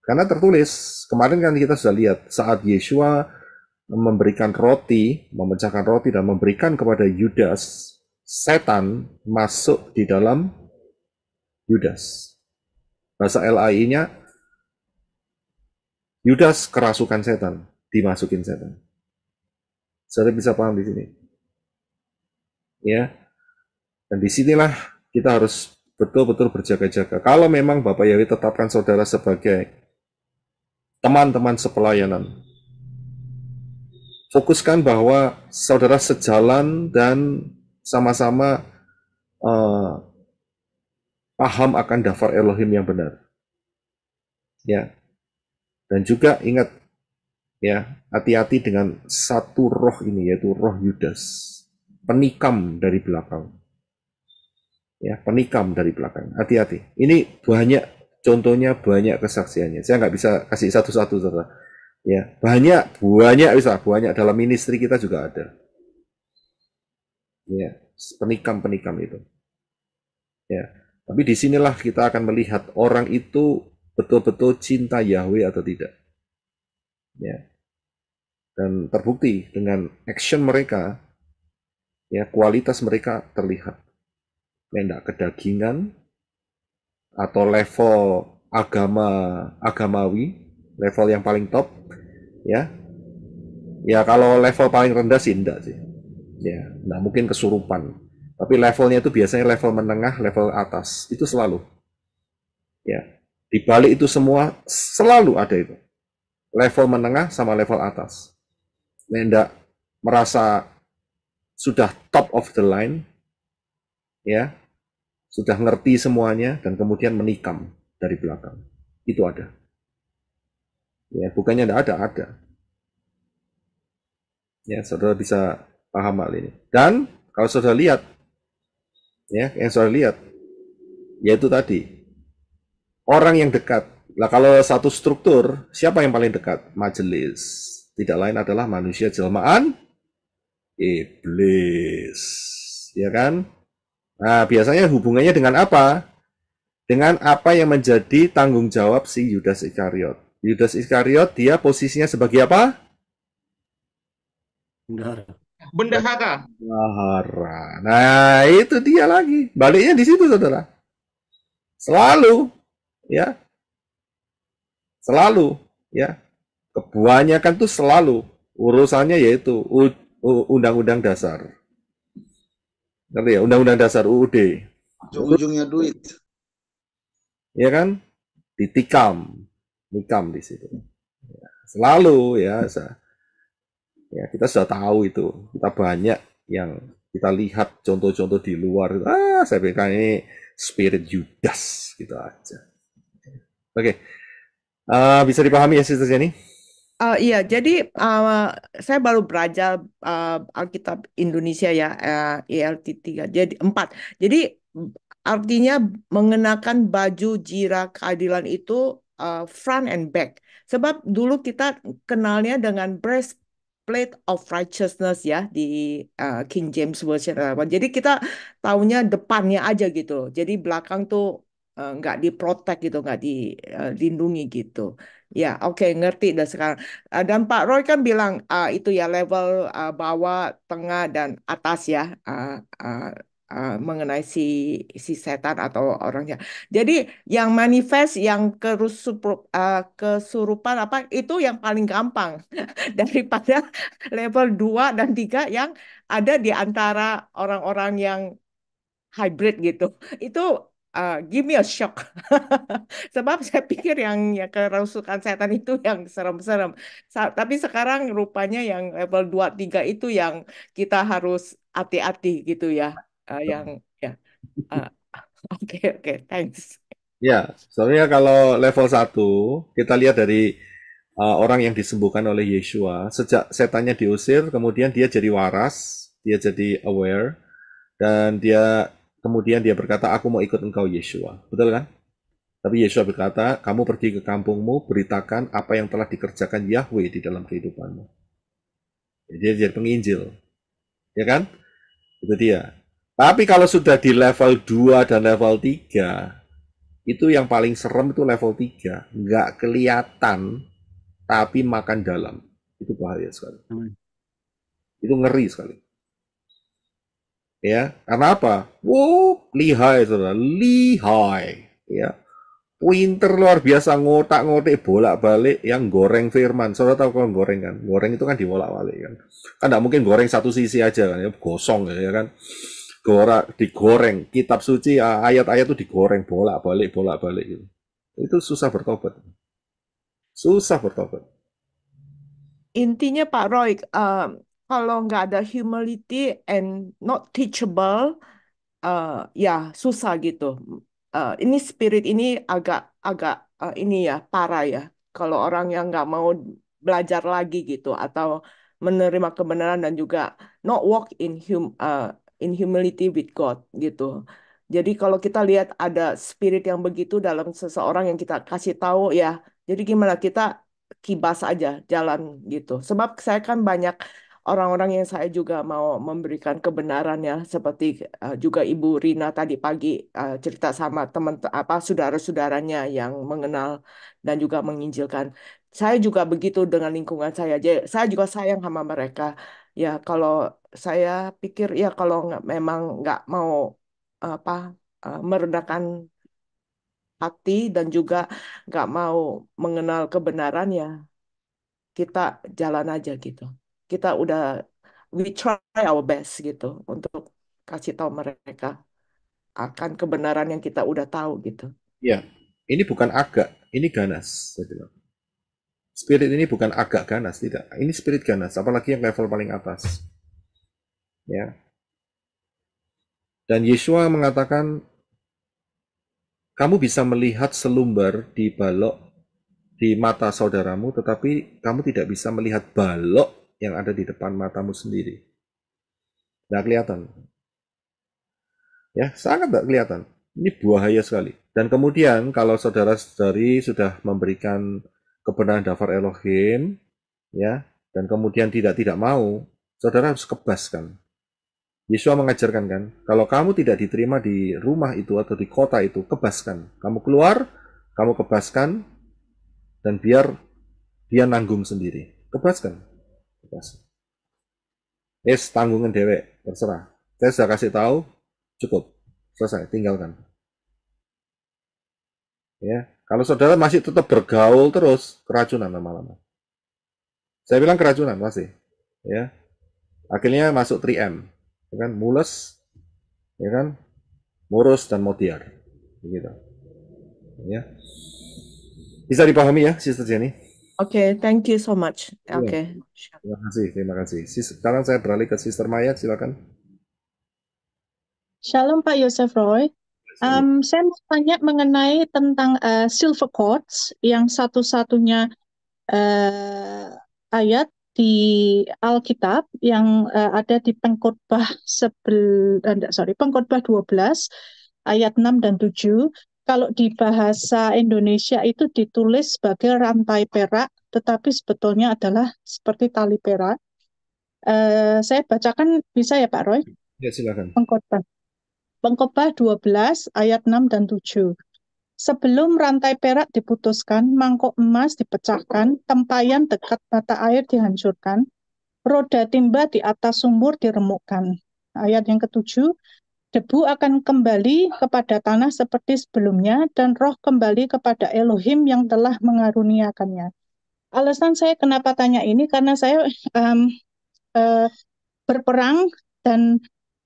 Karena tertulis, kemarin kan kita sudah lihat saat Yeshua memberikan roti, memecahkan roti dan memberikan kepada Yudas, setan masuk di dalam Yudas. Bahasa LAI-nya Yudas kerasukan setan, dimasukin setan. Saya bisa paham di sini. Ya, dan disinilah kita harus betul-betul berjaga-jaga. Kalau memang Bapak Yahweh tetapkan saudara sebagai teman-teman sepelayanan, fokuskan bahwa saudara sejalan dan sama-sama uh, paham akan dafar Elohim yang benar. Ya. Dan juga ingat ya, hati-hati dengan satu roh ini yaitu roh Yudas, penikam dari belakang ya penikam dari belakang. Hati-hati. Ini banyak contohnya, banyak kesaksiannya. Saya nggak bisa kasih satu-satu saudara. Ya, banyak, banyak bisa, banyak dalam ministry kita juga ada. Ya, penikam-penikam itu. Ya, tapi disinilah kita akan melihat orang itu betul-betul cinta Yahweh atau tidak. Ya. Dan terbukti dengan action mereka, ya kualitas mereka terlihat tidak kedagingan atau level agama agamawi level yang paling top ya ya kalau level paling rendah sih enggak sih ya nah mungkin kesurupan tapi levelnya itu biasanya level menengah level atas itu selalu ya di balik itu semua selalu ada itu level menengah sama level atas mendak merasa sudah top of the line ya sudah ngerti semuanya dan kemudian menikam dari belakang. Itu ada. Ya, bukannya tidak ada, ada. Ya, saudara bisa paham hal ini. Dan kalau saudara lihat, ya, yang saudara lihat, yaitu tadi, orang yang dekat. Lah kalau satu struktur, siapa yang paling dekat? Majelis. Tidak lain adalah manusia jelmaan iblis. Ya kan? Nah, biasanya hubungannya dengan apa? Dengan apa yang menjadi tanggung jawab si Yudas Iskariot. Yudas Iskariot dia posisinya sebagai apa? Bendahara. Bendahara. Bendahara. Nah, itu dia lagi. Baliknya di situ, Saudara. Selalu ya. Selalu ya. kan tuh selalu urusannya yaitu undang-undang dasar Ngerti ya? Undang-Undang Dasar UUD. Ujung-ujungnya duit. Ya kan? Ditikam. Nikam di situ. Ya, selalu ya. Ya, kita sudah tahu itu. Kita banyak yang kita lihat contoh-contoh di luar. Ah, saya pikir ini spirit Judas gitu aja. Oke. Okay. Uh, eh, bisa dipahami ya, ya ini ya, Uh, iya, jadi uh, saya baru belajar uh, Alkitab Indonesia ya uh, ELT 3. Jadi 4. Jadi artinya mengenakan baju jira keadilan itu uh, front and back. Sebab dulu kita kenalnya dengan breastplate of righteousness ya di uh, King James Version. Jadi kita tahunya depannya aja gitu. Jadi belakang tuh nggak uh, diprotek gitu, nggak dilindungi gitu. Ya, oke, ngerti dah sekarang. Eh, dan Pak Roy kan bilang uh, itu ya level uh, bawah, tengah dan atas ya uh, uh, uh, mengenai si si setan atau orangnya. Jadi yang manifest, yang kerusup, uh, kesurupan apa itu yang paling gampang daripada level 2 dan 3 yang ada di antara orang-orang yang hybrid gitu. Itu uh, give me a shock. Sebab saya pikir yang ya kerusukan setan itu yang serem-serem. tapi sekarang rupanya yang level 2 3 itu yang kita harus hati-hati gitu ya. Uh, yang ya. Uh, oke okay, oke, okay, thanks. Ya, soalnya kalau level 1 kita lihat dari uh, orang yang disembuhkan oleh Yeshua, sejak setannya diusir, kemudian dia jadi waras, dia jadi aware dan dia Kemudian dia berkata, aku mau ikut engkau Yeshua. Betul kan? Tapi Yeshua berkata, kamu pergi ke kampungmu, beritakan apa yang telah dikerjakan Yahweh di dalam kehidupanmu. Ya, dia jadi penginjil. Ya kan? Itu dia. Tapi kalau sudah di level 2 dan level 3, itu yang paling serem itu level 3. Nggak kelihatan, tapi makan dalam. Itu bahaya sekali. Hmm. Itu ngeri sekali ya karena apa wow lihai saudara lihai ya Winter luar biasa ngotak ngotik bolak balik yang goreng firman saudara tahu kalau goreng kan goreng itu kan diwolak balik kan kan tidak mungkin goreng satu sisi aja kan ya gosong ya kan Gora, digoreng kitab suci ayat-ayat itu digoreng bolak balik bolak balik itu. itu susah bertobat susah bertobat intinya Pak Roy um, kalau nggak ada humility and not teachable, uh, ya susah gitu. Uh, ini spirit ini agak agak uh, ini ya parah ya. Kalau orang yang nggak mau belajar lagi gitu atau menerima kebenaran dan juga not walk in hum uh, in humility with God gitu. Jadi kalau kita lihat ada spirit yang begitu dalam seseorang yang kita kasih tahu ya. Jadi gimana kita kibas aja jalan gitu. Sebab saya kan banyak orang-orang yang saya juga mau memberikan kebenaran ya seperti uh, juga Ibu Rina tadi pagi uh, cerita sama teman apa saudara-saudaranya yang mengenal dan juga menginjilkan. Saya juga begitu dengan lingkungan saya. Jadi saya juga sayang sama mereka. Ya kalau saya pikir ya kalau nggak, memang nggak mau apa uh, eh, merendahkan hati dan juga nggak mau mengenal kebenaran ya kita jalan aja gitu kita udah we try our best gitu untuk kasih tahu mereka akan kebenaran yang kita udah tahu gitu. Iya, ini bukan agak, ini ganas. Saya bilang. Spirit ini bukan agak ganas, tidak. Ini spirit ganas, apalagi yang level paling atas. Ya. Dan Yeshua mengatakan, kamu bisa melihat selumbar di balok di mata saudaramu, tetapi kamu tidak bisa melihat balok yang ada di depan matamu sendiri. Nggak kelihatan. Ya, sangat nggak kelihatan. Ini bahaya sekali. Dan kemudian kalau saudara-saudari sudah memberikan kebenaran dafar Elohim, ya, dan kemudian tidak tidak mau, saudara harus kebaskan. Yesus mengajarkan kan, kalau kamu tidak diterima di rumah itu atau di kota itu, kebaskan. Kamu keluar, kamu kebaskan, dan biar dia nanggung sendiri. Kebaskan aplikasi. Es tanggungan dewek, terserah. Saya sudah kasih tahu, cukup, selesai, tinggalkan. Ya, kalau saudara masih tetap bergaul terus, keracunan lama-lama. Saya bilang keracunan masih, ya. Akhirnya masuk 3M, ya kan, mules, ya kan, murus dan mutiar, begitu. Ya, bisa dipahami ya, Sister Jenny. Oke, okay, thank you so much. Iya. Oke. Okay. Terima kasih, terima kasih. Sekarang saya beralih ke Sister Maya, silakan. Shalom Pak Yosef Roy. Um, saya mau tanya mengenai tentang uh, silver cords yang satu-satunya uh, ayat di Alkitab yang uh, ada di pengkhotbah sebel, uh, sorry, pengkhotbah 12 ayat 6 dan 7 kalau di bahasa Indonesia itu ditulis sebagai rantai perak, tetapi sebetulnya adalah seperti tali perak. Uh, saya bacakan bisa ya Pak Roy? Ya silakan. Pengkotbah. Pengkotbah 12 ayat 6 dan 7. Sebelum rantai perak diputuskan, mangkok emas dipecahkan, tempayan dekat mata air dihancurkan, roda timba di atas sumur diremukkan. Ayat yang ketujuh, Debu akan kembali kepada tanah seperti sebelumnya dan roh kembali kepada Elohim yang telah mengaruniakannya. Alasan saya kenapa tanya ini karena saya um, uh, berperang dan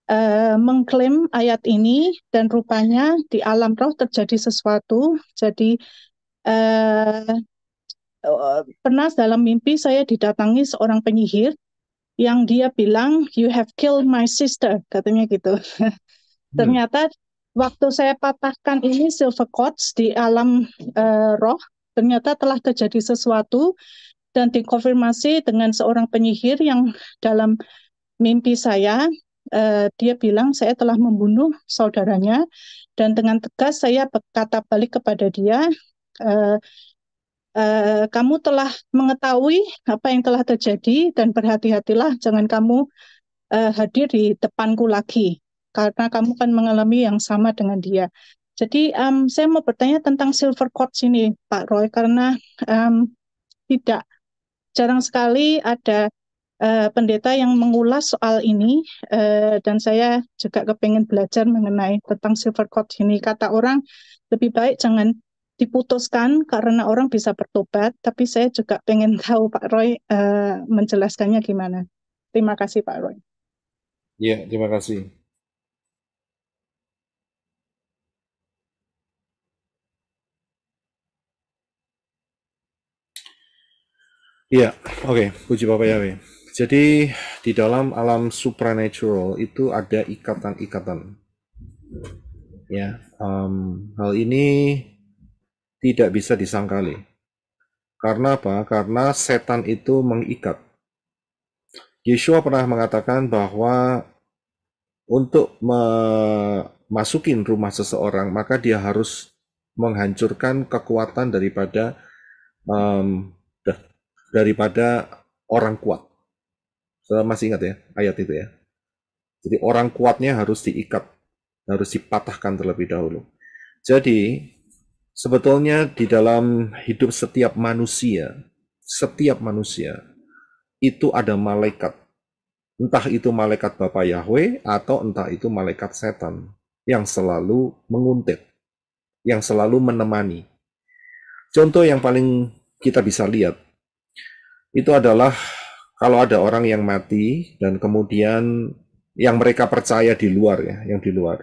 uh, mengklaim ayat ini dan rupanya di alam roh terjadi sesuatu. Jadi uh, pernah dalam mimpi saya didatangi seorang penyihir yang dia bilang you have killed my sister katanya gitu Ternyata waktu saya patahkan ini silver cords di alam uh, roh, ternyata telah terjadi sesuatu dan dikonfirmasi dengan seorang penyihir yang dalam mimpi saya uh, dia bilang saya telah membunuh saudaranya dan dengan tegas saya berkata balik kepada dia uh, uh, kamu telah mengetahui apa yang telah terjadi dan berhati-hatilah jangan kamu uh, hadir di depanku lagi karena kamu kan mengalami yang sama dengan dia. Jadi um, saya mau bertanya tentang silver cord sini, Pak Roy karena um, tidak jarang sekali ada uh, pendeta yang mengulas soal ini uh, dan saya juga kepengen belajar mengenai tentang silver cord ini. Kata orang lebih baik jangan diputuskan karena orang bisa bertobat, tapi saya juga pengen tahu Pak Roy uh, menjelaskannya gimana. Terima kasih Pak Roy. Iya, terima kasih. Iya, oke, okay. puji Bapak Yahweh. Jadi di dalam alam supranatural itu ada ikatan-ikatan. Ya, um, hal ini tidak bisa disangkali. Karena apa? Karena setan itu mengikat. Yeshua pernah mengatakan bahwa untuk memasukin rumah seseorang, maka dia harus menghancurkan kekuatan daripada um, daripada orang kuat. Saudara masih ingat ya ayat itu ya. Jadi orang kuatnya harus diikat, harus dipatahkan terlebih dahulu. Jadi sebetulnya di dalam hidup setiap manusia, setiap manusia itu ada malaikat. Entah itu malaikat Bapak Yahweh atau entah itu malaikat setan yang selalu menguntit, yang selalu menemani. Contoh yang paling kita bisa lihat itu adalah kalau ada orang yang mati dan kemudian yang mereka percaya di luar ya, yang di luar.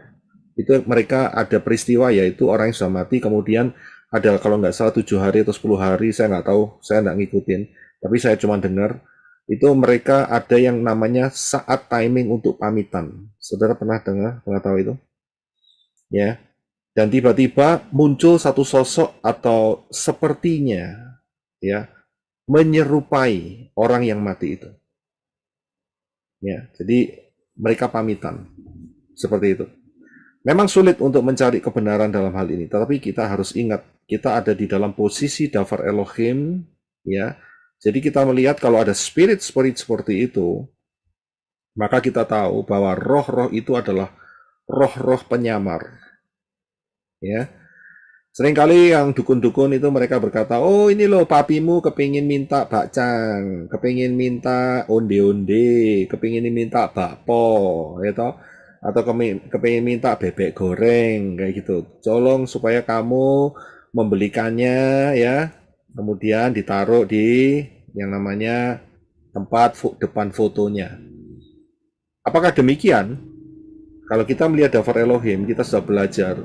Itu mereka ada peristiwa yaitu orang yang sudah mati kemudian ada kalau nggak salah tujuh hari atau sepuluh hari saya nggak tahu saya nggak ngikutin tapi saya cuma dengar itu mereka ada yang namanya saat timing untuk pamitan saudara pernah dengar pernah tahu itu ya dan tiba-tiba muncul satu sosok atau sepertinya ya menyerupai orang yang mati itu. Ya, jadi mereka pamitan seperti itu. Memang sulit untuk mencari kebenaran dalam hal ini, tetapi kita harus ingat kita ada di dalam posisi Davar Elohim, ya. Jadi kita melihat kalau ada spirit-spirit seperti itu, maka kita tahu bahwa roh-roh itu adalah roh-roh penyamar. Ya. Seringkali yang dukun-dukun itu mereka berkata, oh ini loh papimu kepingin minta bakcang, kepingin minta onde-onde, kepingin minta bakpo, gitu. Atau kepingin minta bebek goreng, kayak gitu. Colong supaya kamu membelikannya ya, kemudian ditaruh di yang namanya tempat depan fotonya. Apakah demikian? Kalau kita melihat daftar Elohim, kita sudah belajar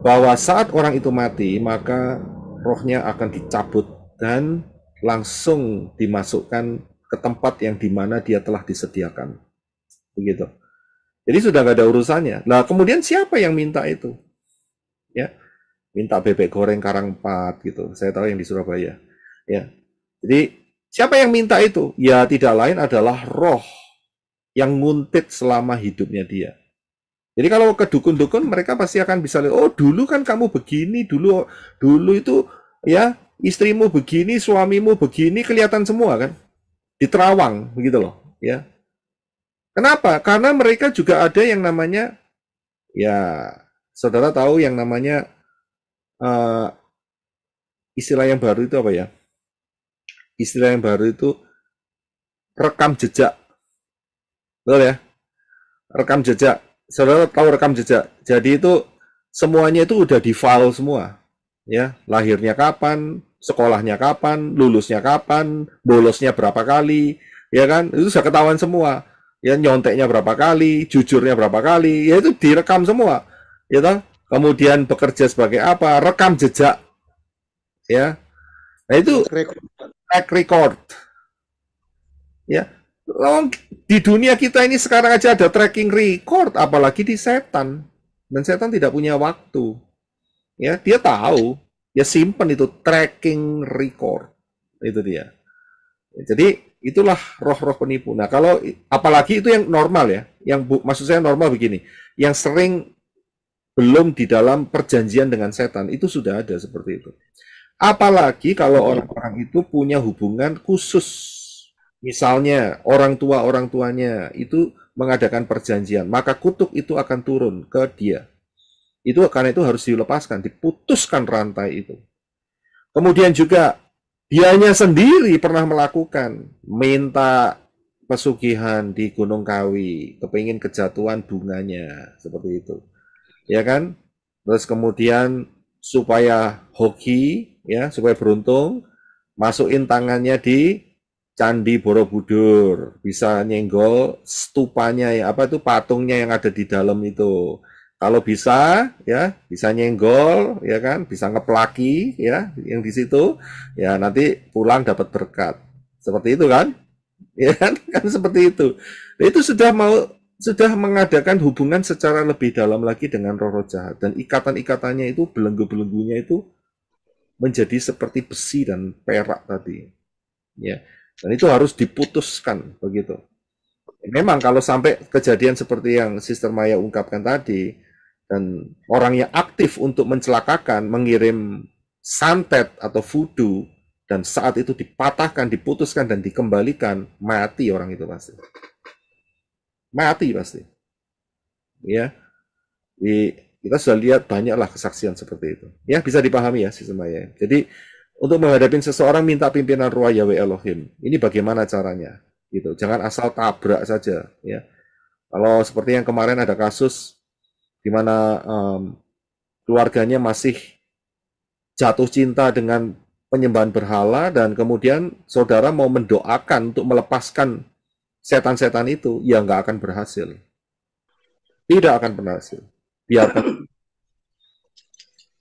bahwa saat orang itu mati maka rohnya akan dicabut dan langsung dimasukkan ke tempat yang dimana dia telah disediakan begitu jadi sudah nggak ada urusannya nah kemudian siapa yang minta itu ya minta bebek goreng karang empat gitu saya tahu yang di Surabaya ya jadi siapa yang minta itu ya tidak lain adalah roh yang nguntit selama hidupnya dia jadi kalau ke dukun-dukun mereka pasti akan bisa lihat, oh dulu kan kamu begini, dulu dulu itu ya istrimu begini, suamimu begini, kelihatan semua kan. Diterawang begitu loh, ya. Kenapa? Karena mereka juga ada yang namanya ya saudara tahu yang namanya uh, istilah yang baru itu apa ya? Istilah yang baru itu rekam jejak. Betul ya? Rekam jejak saudara tahu rekam jejak. Jadi itu semuanya itu udah di file semua. Ya, lahirnya kapan, sekolahnya kapan, lulusnya kapan, bolosnya berapa kali, ya kan? Itu sudah ketahuan semua. Ya nyonteknya berapa kali, jujurnya berapa kali, ya itu direkam semua. Ya toh? Kemudian bekerja sebagai apa, rekam jejak. Ya. Nah itu track record. Ya, di dunia kita ini sekarang aja ada tracking record, apalagi di setan. Dan setan tidak punya waktu. Ya, dia tahu, dia simpen itu tracking record. Itu dia. jadi itulah roh-roh penipu. Nah, kalau apalagi itu yang normal ya, yang bu, maksud saya normal begini, yang sering belum di dalam perjanjian dengan setan itu sudah ada seperti itu. Apalagi kalau orang-orang itu punya hubungan khusus Misalnya orang tua orang tuanya itu mengadakan perjanjian, maka kutuk itu akan turun ke dia. Itu karena itu harus dilepaskan, diputuskan rantai itu. Kemudian juga dianya sendiri pernah melakukan minta pesugihan di Gunung Kawi, kepingin kejatuhan bunganya seperti itu, ya kan? Terus kemudian supaya hoki, ya supaya beruntung, masukin tangannya di Candi Borobudur, bisa nyenggol stupanya ya, apa itu patungnya yang ada di dalam itu. Kalau bisa ya, bisa nyenggol ya kan, bisa ngeplaki ya yang di situ ya nanti pulang dapat berkat. Seperti itu kan? Ya kan, kan seperti itu. Nah, itu sudah mau sudah mengadakan hubungan secara lebih dalam lagi dengan roh-roh jahat dan ikatan-ikatannya itu belenggu-belenggunya itu menjadi seperti besi dan perak tadi. Ya. Dan itu harus diputuskan begitu. Memang kalau sampai kejadian seperti yang Sister Maya ungkapkan tadi dan orang yang aktif untuk mencelakakan mengirim santet atau fudu dan saat itu dipatahkan, diputuskan dan dikembalikan mati orang itu pasti. Mati pasti. Ya. Di, kita sudah lihat banyaklah kesaksian seperti itu. Ya, bisa dipahami ya Sister Maya. Jadi untuk menghadapi seseorang minta pimpinan ruah Yahweh Elohim. Ini bagaimana caranya? Gitu. Jangan asal tabrak saja, ya. Kalau seperti yang kemarin ada kasus di mana um, keluarganya masih jatuh cinta dengan penyembahan berhala dan kemudian saudara mau mendoakan untuk melepaskan setan-setan itu, ya nggak akan berhasil. Tidak akan berhasil. Biarkan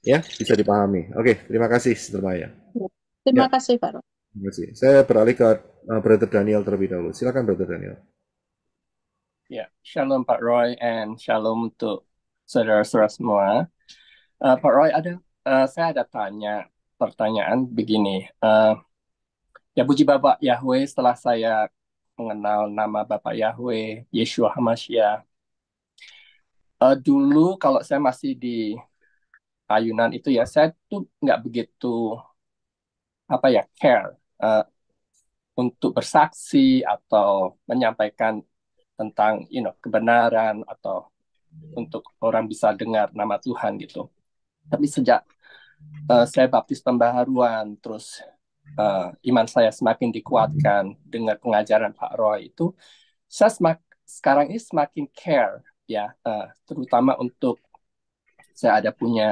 ya bisa dipahami. Oke, terima kasih Sintermaya. Terima ya. kasih Pak. Terima kasih. Saya beralih ke uh, Brother Daniel terlebih dahulu. Silakan Brother Daniel. Ya, shalom Pak Roy and shalom untuk saudara-saudara semua. Uh, Pak Roy, ada uh, saya ada tanya pertanyaan begini. Uh, ya puji Bapak Yahweh setelah saya mengenal nama Bapak Yahweh Yeshua Hamasya. Uh, dulu kalau saya masih di ayunan itu ya saya tuh nggak begitu apa ya care uh, untuk bersaksi atau menyampaikan tentang you know kebenaran atau hmm. untuk orang bisa dengar nama Tuhan gitu. Tapi sejak uh, saya baptis pembaharuan terus uh, iman saya semakin dikuatkan dengan pengajaran Pak Roy itu saya semak sekarang ini semakin care ya uh, terutama untuk saya ada punya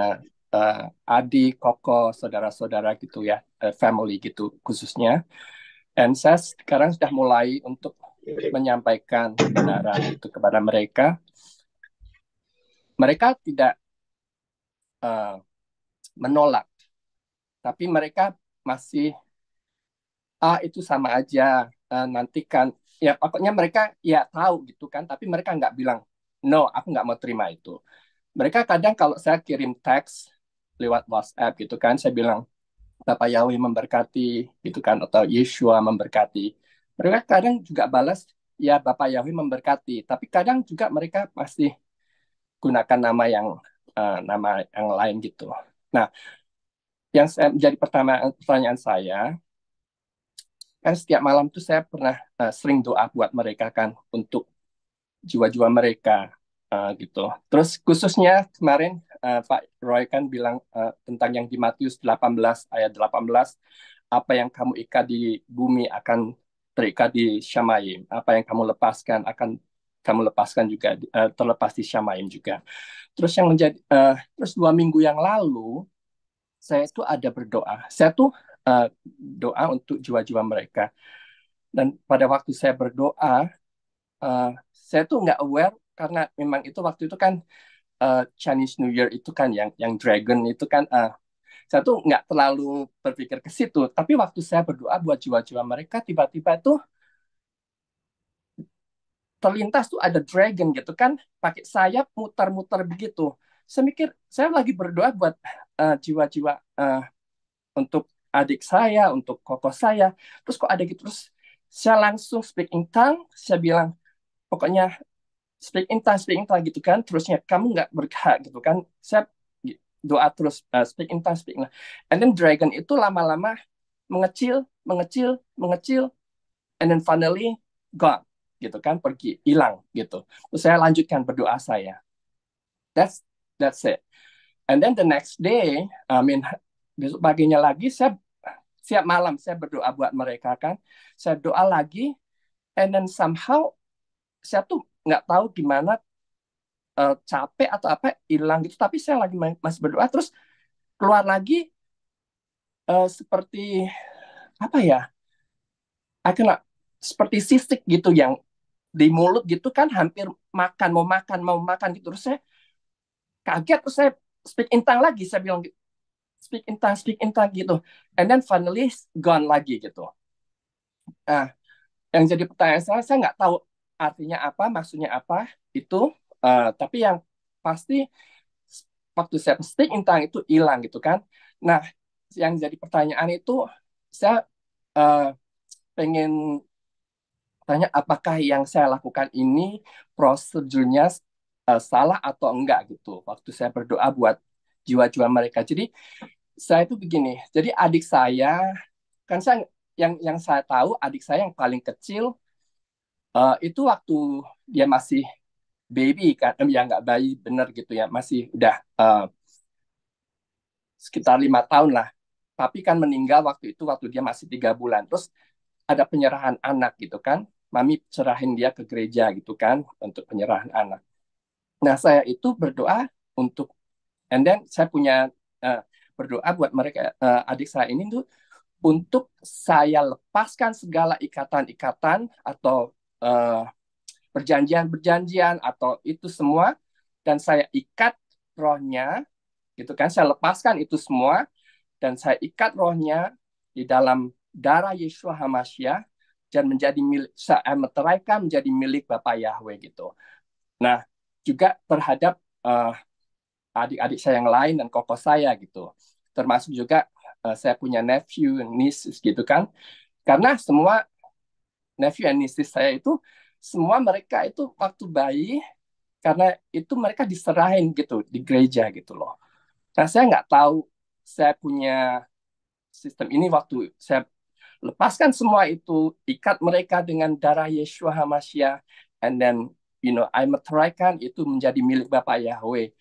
uh, adik, koko, saudara-saudara gitu ya, uh, family gitu khususnya. And saya sekarang sudah mulai untuk menyampaikan kebenaran itu kepada mereka. Mereka tidak uh, menolak, tapi mereka masih ah itu sama aja uh, nantikan ya pokoknya mereka ya tahu gitu kan tapi mereka nggak bilang no aku nggak mau terima itu mereka kadang kalau saya kirim teks lewat WhatsApp gitu kan, saya bilang Bapak Yahweh memberkati gitu kan atau Yeshua memberkati. Mereka kadang juga balas ya Bapak Yahweh memberkati, tapi kadang juga mereka masih gunakan nama yang uh, nama yang lain gitu. Nah, yang saya, menjadi pertama eh, pertanyaan saya kan setiap malam tuh saya pernah uh, sering doa buat mereka kan untuk jiwa-jiwa mereka uh, gitu. Terus khususnya kemarin uh, Pak Roy kan bilang uh, tentang yang di Matius 18 ayat 18 apa yang kamu ikat di bumi akan terikat di syamaim. apa yang kamu lepaskan akan kamu lepaskan juga uh, terlepas di Syamaim juga. Terus yang menjadi uh, terus dua minggu yang lalu saya itu ada berdoa. Saya tuh uh, doa untuk jiwa-jiwa mereka. Dan pada waktu saya berdoa, uh, saya tuh nggak aware karena memang itu waktu itu kan uh, Chinese New Year itu kan yang yang dragon itu kan uh, saya tuh nggak terlalu berpikir ke situ tapi waktu saya berdoa buat jiwa-jiwa mereka tiba-tiba tuh terlintas tuh ada dragon gitu kan pakai sayap muter-muter begitu saya mikir saya lagi berdoa buat eh, jiwa-jiwa uh, untuk adik saya untuk koko saya terus kok ada gitu terus saya langsung speak in tongue saya bilang pokoknya speak in tongues, speak in tongues gitu kan. Terusnya kamu nggak berkah gitu kan. Saya doa terus uh, speak in tongues, speak in tongues. And then dragon itu lama-lama mengecil, mengecil, mengecil, and then finally gone gitu kan pergi hilang gitu terus saya lanjutkan berdoa saya that's that's it and then the next day I mean besok paginya lagi saya siap malam saya berdoa buat mereka kan saya doa lagi and then somehow saya tuh nggak tahu gimana uh, capek atau apa hilang gitu tapi saya lagi masih berdoa terus keluar lagi uh, seperti apa ya akhirnya seperti sisik gitu yang di mulut gitu kan hampir makan mau makan mau makan gitu terus saya kaget terus saya speak intang lagi saya bilang gitu, speak intang speak intang gitu and then finally gone lagi gitu nah yang jadi pertanyaan saya saya nggak tahu artinya apa, maksudnya apa itu. Uh, tapi yang pasti waktu saya stick intang itu hilang gitu kan. Nah, yang jadi pertanyaan itu saya uh, pengen tanya apakah yang saya lakukan ini prosedurnya uh, salah atau enggak gitu. Waktu saya berdoa buat jiwa-jiwa mereka. Jadi saya itu begini. Jadi adik saya kan saya yang yang saya tahu adik saya yang paling kecil Eh, itu waktu dia masih baby kan ya nggak bayi bener gitu ya masih udah uh, sekitar lima tahun lah tapi kan meninggal waktu itu waktu dia masih tiga bulan terus ada penyerahan anak gitu kan mami cerahin dia ke gereja gitu kan untuk penyerahan anak nah saya itu berdoa untuk and then saya punya uh, berdoa buat mereka uh, adik saya ini tuh untuk saya lepaskan segala ikatan-ikatan atau Eh, perjanjian-perjanjian uh, atau itu semua dan saya ikat rohnya gitu kan saya lepaskan itu semua dan saya ikat rohnya di dalam darah Yesus Hamasyah dan menjadi milik saya meteraikan menjadi milik Bapak Yahweh gitu. Nah, juga terhadap adik eh, adik-adik saya yang lain dan koko saya gitu. Termasuk juga uh, saya punya nephew, niece gitu kan. Karena semua nephew and nieces saya itu semua mereka itu waktu bayi karena itu mereka diserahin gitu di gereja gitu loh. Nah saya nggak tahu saya punya sistem ini waktu saya lepaskan semua itu ikat mereka dengan darah Yeshua Hamasya and then you know I meteraikan itu menjadi milik Bapak Yahweh.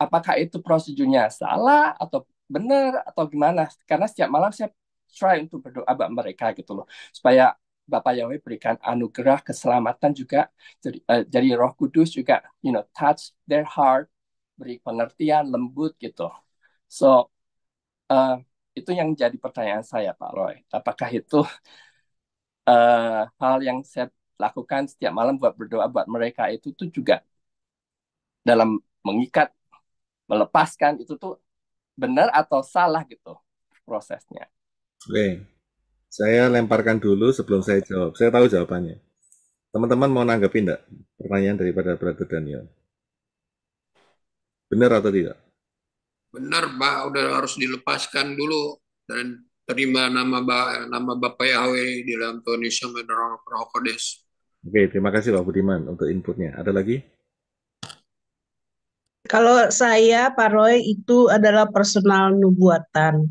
Apakah itu prosedurnya salah atau benar atau gimana? Karena setiap malam saya try untuk berdoa buat mereka gitu loh supaya Bapak Yahweh berikan anugerah keselamatan juga jadi, uh, jadi Roh Kudus juga you know touch their heart beri pengertian lembut gitu so uh, itu yang jadi pertanyaan saya Pak Roy apakah itu uh, hal yang saya lakukan setiap malam buat berdoa buat mereka itu tuh juga dalam mengikat melepaskan itu tuh benar atau salah gitu prosesnya oke okay. Saya lemparkan dulu sebelum saya jawab. Saya tahu jawabannya. Teman-teman mau nanggapi enggak pertanyaan daripada Brother Daniel? Benar atau tidak? Benar, Pak. Udah harus dilepaskan dulu dan terima nama ba nama Bapak Yahweh di dalam Tuhan Yesus Kudus. Oke, terima kasih Pak Budiman untuk inputnya. Ada lagi? Kalau saya, Pak Roy, itu adalah personal nubuatan.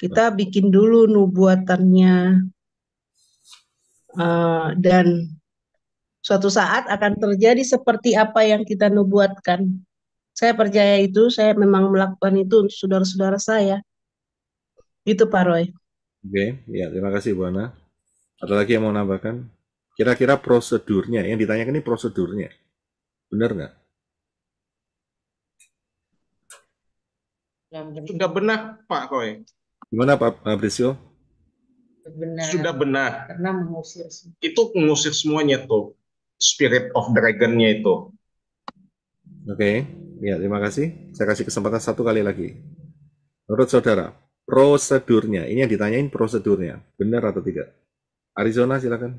Kita bikin dulu nubuatannya uh, dan suatu saat akan terjadi seperti apa yang kita nubuatkan. Saya percaya itu, saya memang melakukan itu untuk saudara-saudara saya. Itu Pak Roy. Oke, okay, ya terima kasih Bu Ana. Ada lagi yang mau nambahkan? Kira-kira prosedurnya, yang ditanyakan ini prosedurnya. Benar nggak? Sudah benar Pak Roy. Gimana Pak Fabrizio? Benar. Sudah benar. Karena mengusir semua. Itu mengusir semuanya tuh. Spirit of Dragon-nya itu. Oke. Okay. Ya, terima kasih. Saya kasih kesempatan satu kali lagi. Menurut saudara, prosedurnya. Ini yang ditanyain prosedurnya. Benar atau tidak? Arizona, silakan.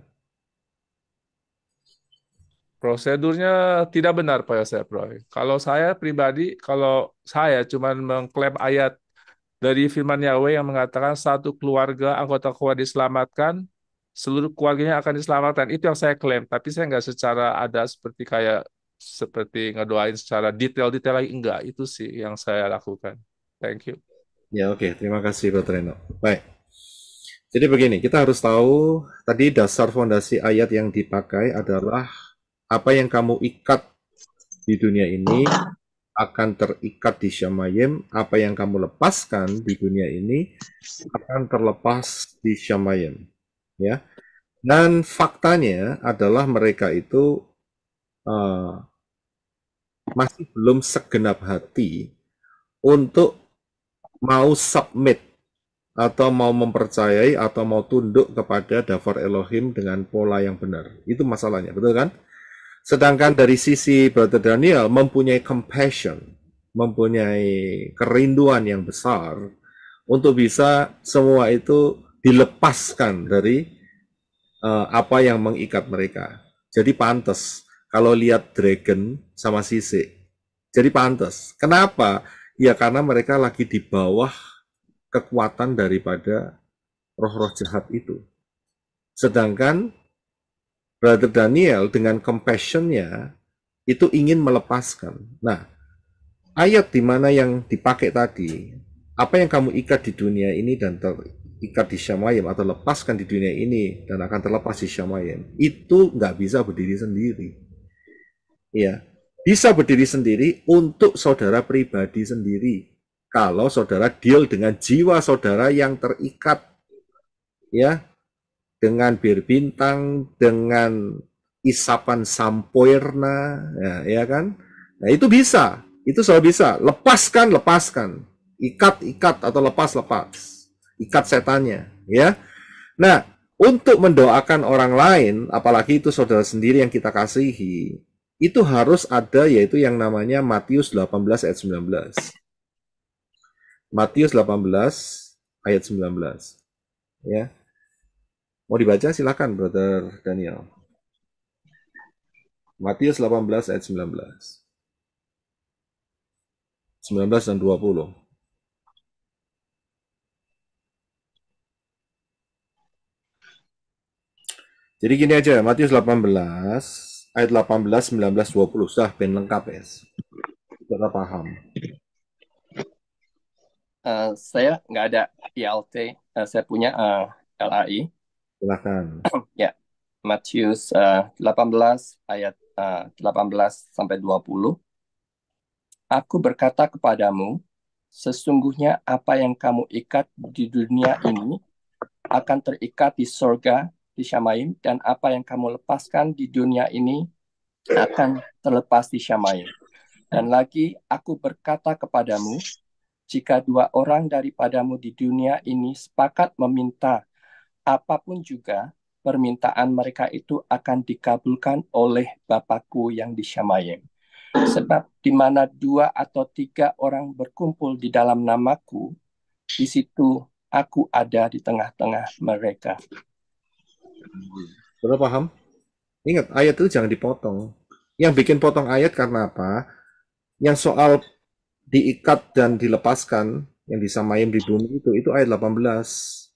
Prosedurnya tidak benar Pak Yosef Roy. Kalau saya pribadi, kalau saya cuma mengklaim ayat dari firman Yahweh yang mengatakan satu keluarga anggota keluarga diselamatkan, seluruh keluarganya akan diselamatkan. Itu yang saya klaim, tapi saya nggak secara ada seperti kayak seperti ngedoain secara detail-detail lagi enggak. Itu sih yang saya lakukan. Thank you. Ya oke, okay. terima kasih Pak Reno. Baik. Jadi begini, kita harus tahu tadi dasar fondasi ayat yang dipakai adalah apa yang kamu ikat di dunia ini akan terikat di Syamayim, apa yang kamu lepaskan di dunia ini akan terlepas di Syamayim. Ya. Dan faktanya adalah mereka itu uh, masih belum segenap hati untuk mau submit atau mau mempercayai atau mau tunduk kepada davar Elohim dengan pola yang benar. Itu masalahnya, betul kan? Sedangkan dari sisi Brother Daniel mempunyai compassion, mempunyai kerinduan yang besar untuk bisa semua itu dilepaskan dari uh, apa yang mengikat mereka. Jadi pantas kalau lihat dragon sama Sisi, Jadi pantas. Kenapa? Ya karena mereka lagi di bawah kekuatan daripada roh-roh jahat itu. Sedangkan Brother Daniel dengan compassionnya itu ingin melepaskan. Nah, ayat di mana yang dipakai tadi, apa yang kamu ikat di dunia ini dan terikat di Syamayim atau lepaskan di dunia ini dan akan terlepas di Syamayim, itu nggak bisa berdiri sendiri. Ya, bisa berdiri sendiri untuk saudara pribadi sendiri. Kalau saudara deal dengan jiwa saudara yang terikat, ya dengan bir bintang, dengan isapan sampoerna, ya, ya kan? Nah itu bisa, itu selalu bisa. Lepaskan, lepaskan. Ikat, ikat atau lepas, lepas. Ikat setannya, ya. Nah untuk mendoakan orang lain, apalagi itu saudara sendiri yang kita kasihi, itu harus ada yaitu yang namanya Matius 18 ayat 19. Matius 18 ayat 19. Ya. Mau dibaca silakan Brother Daniel. Matius 18 ayat 19. 19 dan 20. Jadi gini aja, Matius 18, ayat 18, 19, 20. Sudah ben lengkap ya. Sudah paham. Uh, saya nggak ada ILT, uh, eh, saya punya uh, eh, LAI. Silakan. ya. Matius uh, eh, 18 ayat uh, eh, 18 sampai 20. Aku berkata kepadamu, sesungguhnya apa yang kamu ikat di dunia ini akan terikat di surga di Syamaim dan apa yang kamu lepaskan di dunia ini akan terlepas di Syamaim. Dan lagi aku berkata kepadamu, jika dua orang daripadamu di dunia ini sepakat meminta apapun juga permintaan mereka itu akan dikabulkan oleh Bapakku yang di Syamayim. Sebab di mana dua atau tiga orang berkumpul di dalam namaku, di situ aku ada di tengah-tengah mereka. Sudah paham? Ingat, ayat itu jangan dipotong. Yang bikin potong ayat karena apa? Yang soal diikat dan dilepaskan, yang disamain di bumi itu, itu ayat 18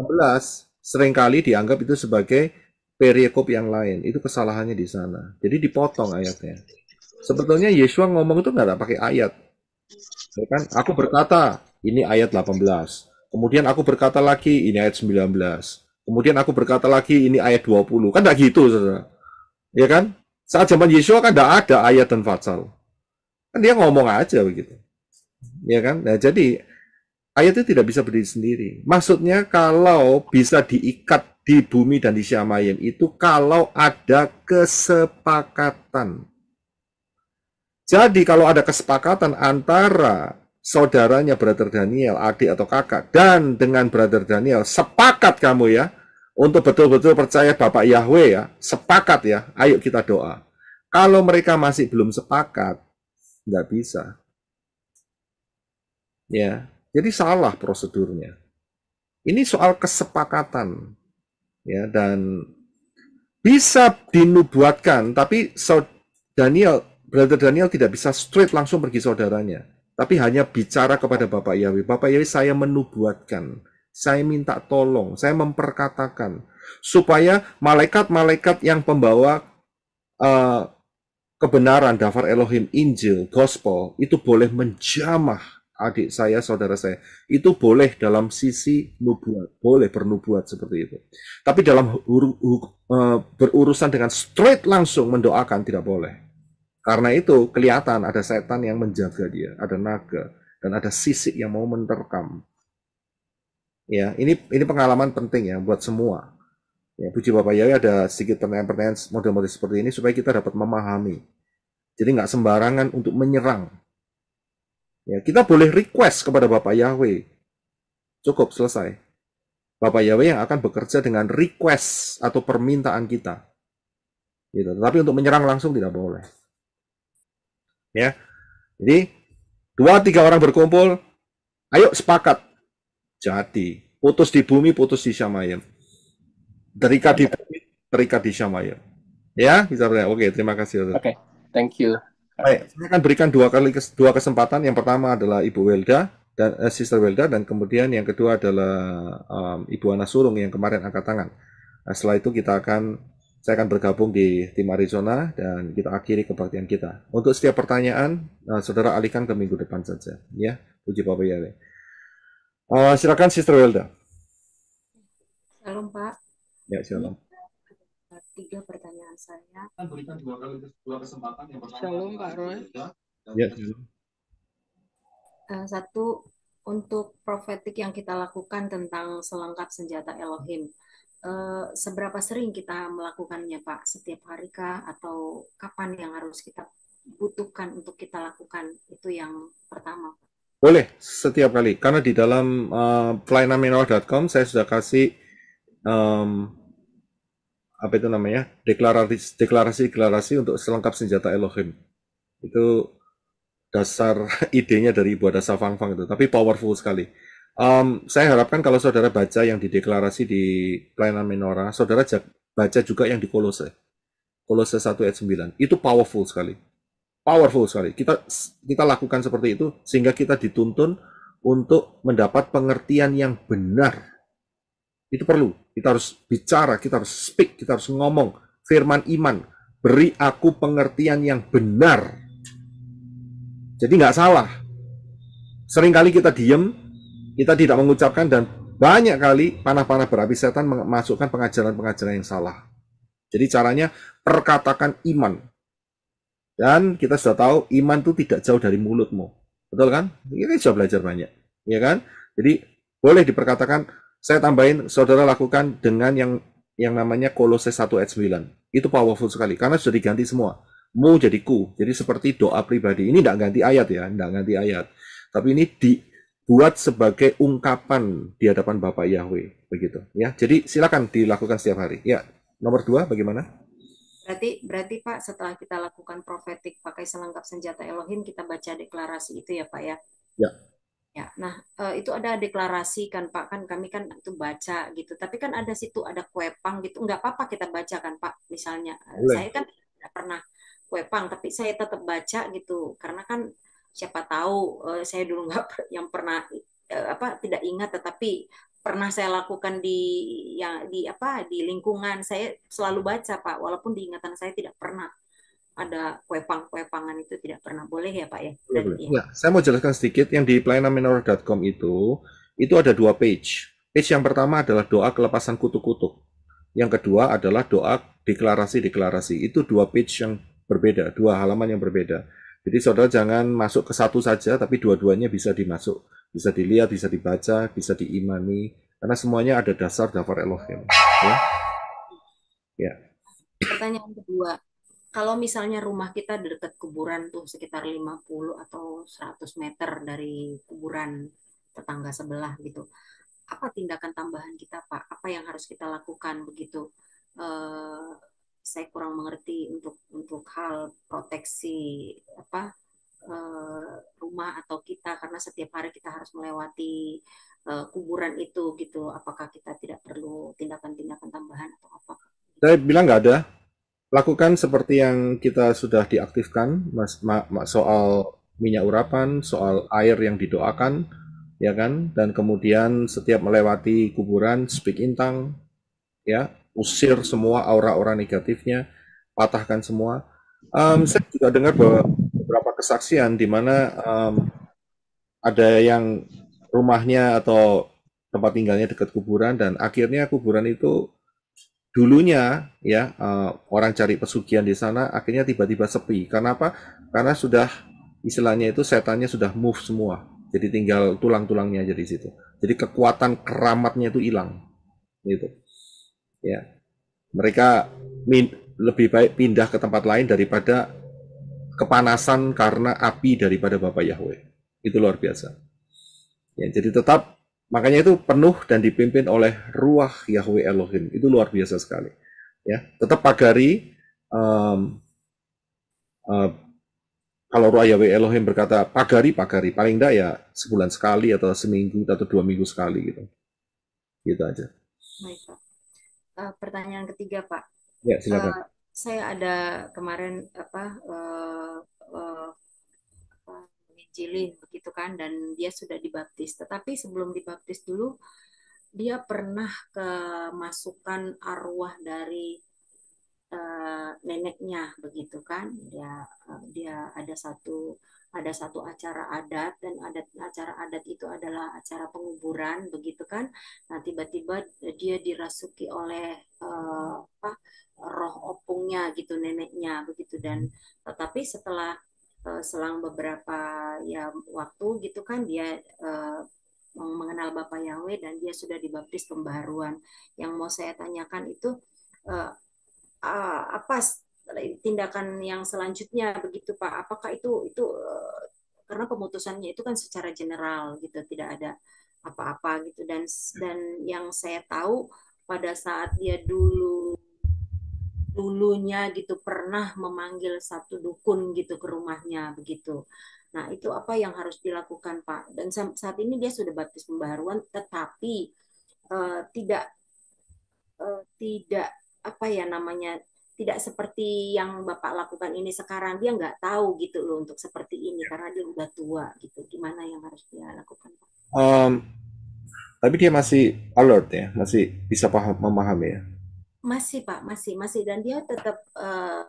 16 seringkali dianggap itu sebagai perikop yang lain. Itu kesalahannya di sana. Jadi dipotong ayatnya. Sebetulnya Yesua ngomong itu nggak pakai ayat. Ya kan? Aku berkata, ini ayat 18. Kemudian aku berkata lagi, ini ayat 19. Kemudian aku berkata lagi, ini ayat 20. Kan nggak gitu, saudara. Ya kan? Saat zaman Yesua kan nggak ada ayat dan fatsal. Kan dia ngomong aja begitu. Ya kan? Nah, jadi Ayat itu tidak bisa berdiri sendiri. Maksudnya kalau bisa diikat di bumi dan di Syamayim itu kalau ada kesepakatan. Jadi kalau ada kesepakatan antara saudaranya brother Daniel, adik atau kakak, dan dengan brother Daniel, sepakat kamu ya, untuk betul-betul percaya Bapak Yahweh ya, sepakat ya, ayo kita doa. Kalau mereka masih belum sepakat, nggak bisa. Ya, jadi salah prosedurnya. Ini soal kesepakatan. Ya, dan bisa dinubuatkan, tapi Daniel, Brother Daniel tidak bisa straight langsung pergi saudaranya. Tapi hanya bicara kepada Bapak Yahweh. Bapak Yahweh saya menubuatkan. Saya minta tolong. Saya memperkatakan. Supaya malaikat-malaikat yang pembawa uh, kebenaran, dafar Elohim, Injil, Gospel, itu boleh menjamah adik saya, saudara saya. Itu boleh dalam sisi nubuat, boleh bernubuat seperti itu. Tapi dalam e, berurusan dengan straight langsung mendoakan tidak boleh. Karena itu kelihatan ada setan yang menjaga dia, ada naga dan ada sisik yang mau menerkam. Ya, ini ini pengalaman penting ya buat semua. Ya, puji Bapak Yahweh ada sedikit pertanyaan-pertanyaan model-model seperti ini supaya kita dapat memahami. Jadi nggak sembarangan untuk menyerang Ya, kita boleh request kepada Bapak Yahweh. Cukup selesai. Bapak Yahweh yang akan bekerja dengan request atau permintaan kita. Gitu. Tapi untuk menyerang langsung tidak boleh. Ya. Jadi dua tiga orang berkumpul, ayo sepakat. Jadi putus di bumi, putus di Syamayim. Terikat di bumi, terikat di Syamayim. Ya, bisa Oke, terima kasih. Oke, okay. thank you. Baik, saya akan berikan dua kali dua kesempatan. Yang pertama adalah Ibu Welda dan eh, Sister Welda dan kemudian yang kedua adalah um, Ibu Ana Surung yang kemarin angkat tangan. Nah, setelah itu kita akan saya akan bergabung di tim Arizona dan kita akhiri kebaktian kita. Untuk setiap pertanyaan, nah, saudara alihkan ke minggu depan saja, ya. Puji Bapak ya. Uh, silakan Sister Welda. Shalom Pak. Ya, shalom. Tiga pertanyaan bahasanya. Kan berikan dua kali dua kesempatan yang pertama. Shalom Pak Roy. Ya, Uh, satu untuk profetik yang kita lakukan tentang selengkap senjata Elohim. Uh, seberapa sering kita melakukannya, Pak? Setiap hari kah atau kapan yang harus kita butuhkan untuk kita lakukan? Itu yang pertama. Boleh, setiap kali. Karena di dalam uh, eh, pelayananmenor.com saya sudah kasih um, apa itu namanya deklarasi deklarasi deklarasi untuk selengkap senjata Elohim itu dasar idenya dari ibu dasar Fang Fang itu tapi powerful sekali um, saya harapkan kalau saudara baca yang dideklarasi di pelayanan menora saudara baca juga yang di kolose kolose 1 ayat 9 itu powerful sekali powerful sekali kita kita lakukan seperti itu sehingga kita dituntun untuk mendapat pengertian yang benar itu perlu kita harus bicara, kita harus speak, kita harus ngomong. Firman iman, beri aku pengertian yang benar. Jadi nggak salah. Seringkali kita diem, kita tidak mengucapkan dan banyak kali panah-panah berapi setan memasukkan pengajaran-pengajaran yang salah. Jadi caranya perkatakan iman. Dan kita sudah tahu iman itu tidak jauh dari mulutmu. Betul kan? Ini sudah belajar banyak. Ya kan? Jadi boleh diperkatakan saya tambahin, saudara lakukan dengan yang yang namanya Kolose 1 ayat 9. Itu powerful sekali, karena sudah diganti semua. Mu jadi ku, jadi seperti doa pribadi. Ini tidak ganti ayat ya, tidak ganti ayat. Tapi ini dibuat sebagai ungkapan di hadapan Bapak Yahweh. Begitu ya. Jadi silakan dilakukan setiap hari. Ya, nomor dua bagaimana? Berarti berarti Pak setelah kita lakukan profetik pakai selengkap senjata Elohim kita baca deklarasi itu ya Pak ya. Ya. Ya, nah eh, itu ada deklarasi kan Pak kan kami kan itu baca gitu. Tapi kan ada situ ada kue pang gitu. Enggak apa-apa kita baca kan Pak misalnya. Eh, Boleh. Saya kan tidak pernah kue pang, tapi saya tetap baca gitu karena kan siapa tahu eh, saya dulu nggak yang pernah apa tidak ingat tetapi pernah saya lakukan di yang di apa di lingkungan saya selalu baca Pak walaupun diingatan saya tidak pernah ada kue pang-kue pangan itu tidak pernah boleh ya Pak ya? Boleh, ya. saya mau jelaskan sedikit yang di pelayananminor.com itu itu ada dua page. Page yang pertama adalah doa kelepasan kutuk-kutuk. Yang kedua adalah doa deklarasi-deklarasi. Itu dua page yang berbeda, dua halaman yang berbeda. Jadi saudara jangan masuk ke satu saja, tapi dua-duanya bisa dimasuk, bisa dilihat, bisa dibaca, bisa diimani, karena semuanya ada dasar dafar Elohim. Ya. ya. Pertanyaan kedua, kalau misalnya rumah kita dekat kuburan tuh sekitar 50 atau 100 meter dari kuburan tetangga sebelah gitu. Apa tindakan tambahan kita, Pak? Apa yang harus kita lakukan begitu? Eh, saya kurang mengerti untuk untuk hal proteksi apa eh, rumah atau kita karena setiap hari kita harus melewati eh, kuburan itu gitu. Apakah kita tidak perlu tindakan-tindakan tambahan atau apa? Saya bilang nggak ada lakukan seperti yang kita sudah diaktifkan mas ma, ma, soal minyak urapan soal air yang didoakan ya kan dan kemudian setiap melewati kuburan speak intang ya usir semua aura-aura negatifnya patahkan semua um, saya juga dengar bahwa beberapa kesaksian di mana um, ada yang rumahnya atau tempat tinggalnya dekat kuburan dan akhirnya kuburan itu dulunya ya uh, orang cari pesugihan di sana akhirnya tiba-tiba sepi. Karena apa? Karena sudah istilahnya itu setannya sudah move semua. Jadi tinggal tulang-tulangnya jadi situ. Jadi kekuatan keramatnya itu hilang. Gitu. Ya. Mereka min lebih baik pindah ke tempat lain daripada kepanasan karena api daripada Bapak Yahweh. Itu luar biasa. Ya, jadi tetap Makanya itu penuh dan dipimpin oleh ruah Yahweh Elohim. Itu luar biasa sekali. Ya, tetap pagari. Um, uh, kalau ruah Yahweh Elohim berkata pagari, pagari. Paling tidak ya sebulan sekali atau seminggu atau dua minggu sekali gitu. Gitu aja. Baik, Pak. Uh, pertanyaan ketiga, Pak. Ya, silakan. Uh, saya ada kemarin apa uh, uh, cili begitu kan dan dia sudah dibaptis. Tetapi sebelum dibaptis dulu dia pernah kemasukan arwah dari uh, neneknya begitu kan. Dia uh, dia ada satu ada satu acara adat dan adat acara adat itu adalah acara penguburan begitu kan nah tiba-tiba dia dirasuki oleh uh, apa roh opungnya gitu neneknya begitu dan tetapi setelah Eh, selang beberapa ya waktu gitu kan dia uh, mengenal Bapak Yahweh dan dia sudah dibaptis pembaruan. Yang mau saya tanyakan itu uh, uh, apa tindakan yang selanjutnya begitu Pak? Apakah itu itu uh, karena pemutusannya itu kan secara general gitu, tidak ada apa-apa gitu dan hmm. dan yang saya tahu pada saat dia dulu dulunya gitu pernah memanggil satu dukun gitu ke rumahnya begitu. Nah, itu apa yang harus dilakukan, Pak? Dan saat ini dia sudah baptis pembaharuan tetapi uh, tidak uh, tidak apa ya namanya tidak seperti yang bapak lakukan ini sekarang dia nggak tahu gitu loh untuk seperti ini karena dia udah tua gitu gimana yang harus dia lakukan um, tapi dia masih alert ya masih bisa paham memahami ya masih Pak, masih, masih. Dan dia tetap uh,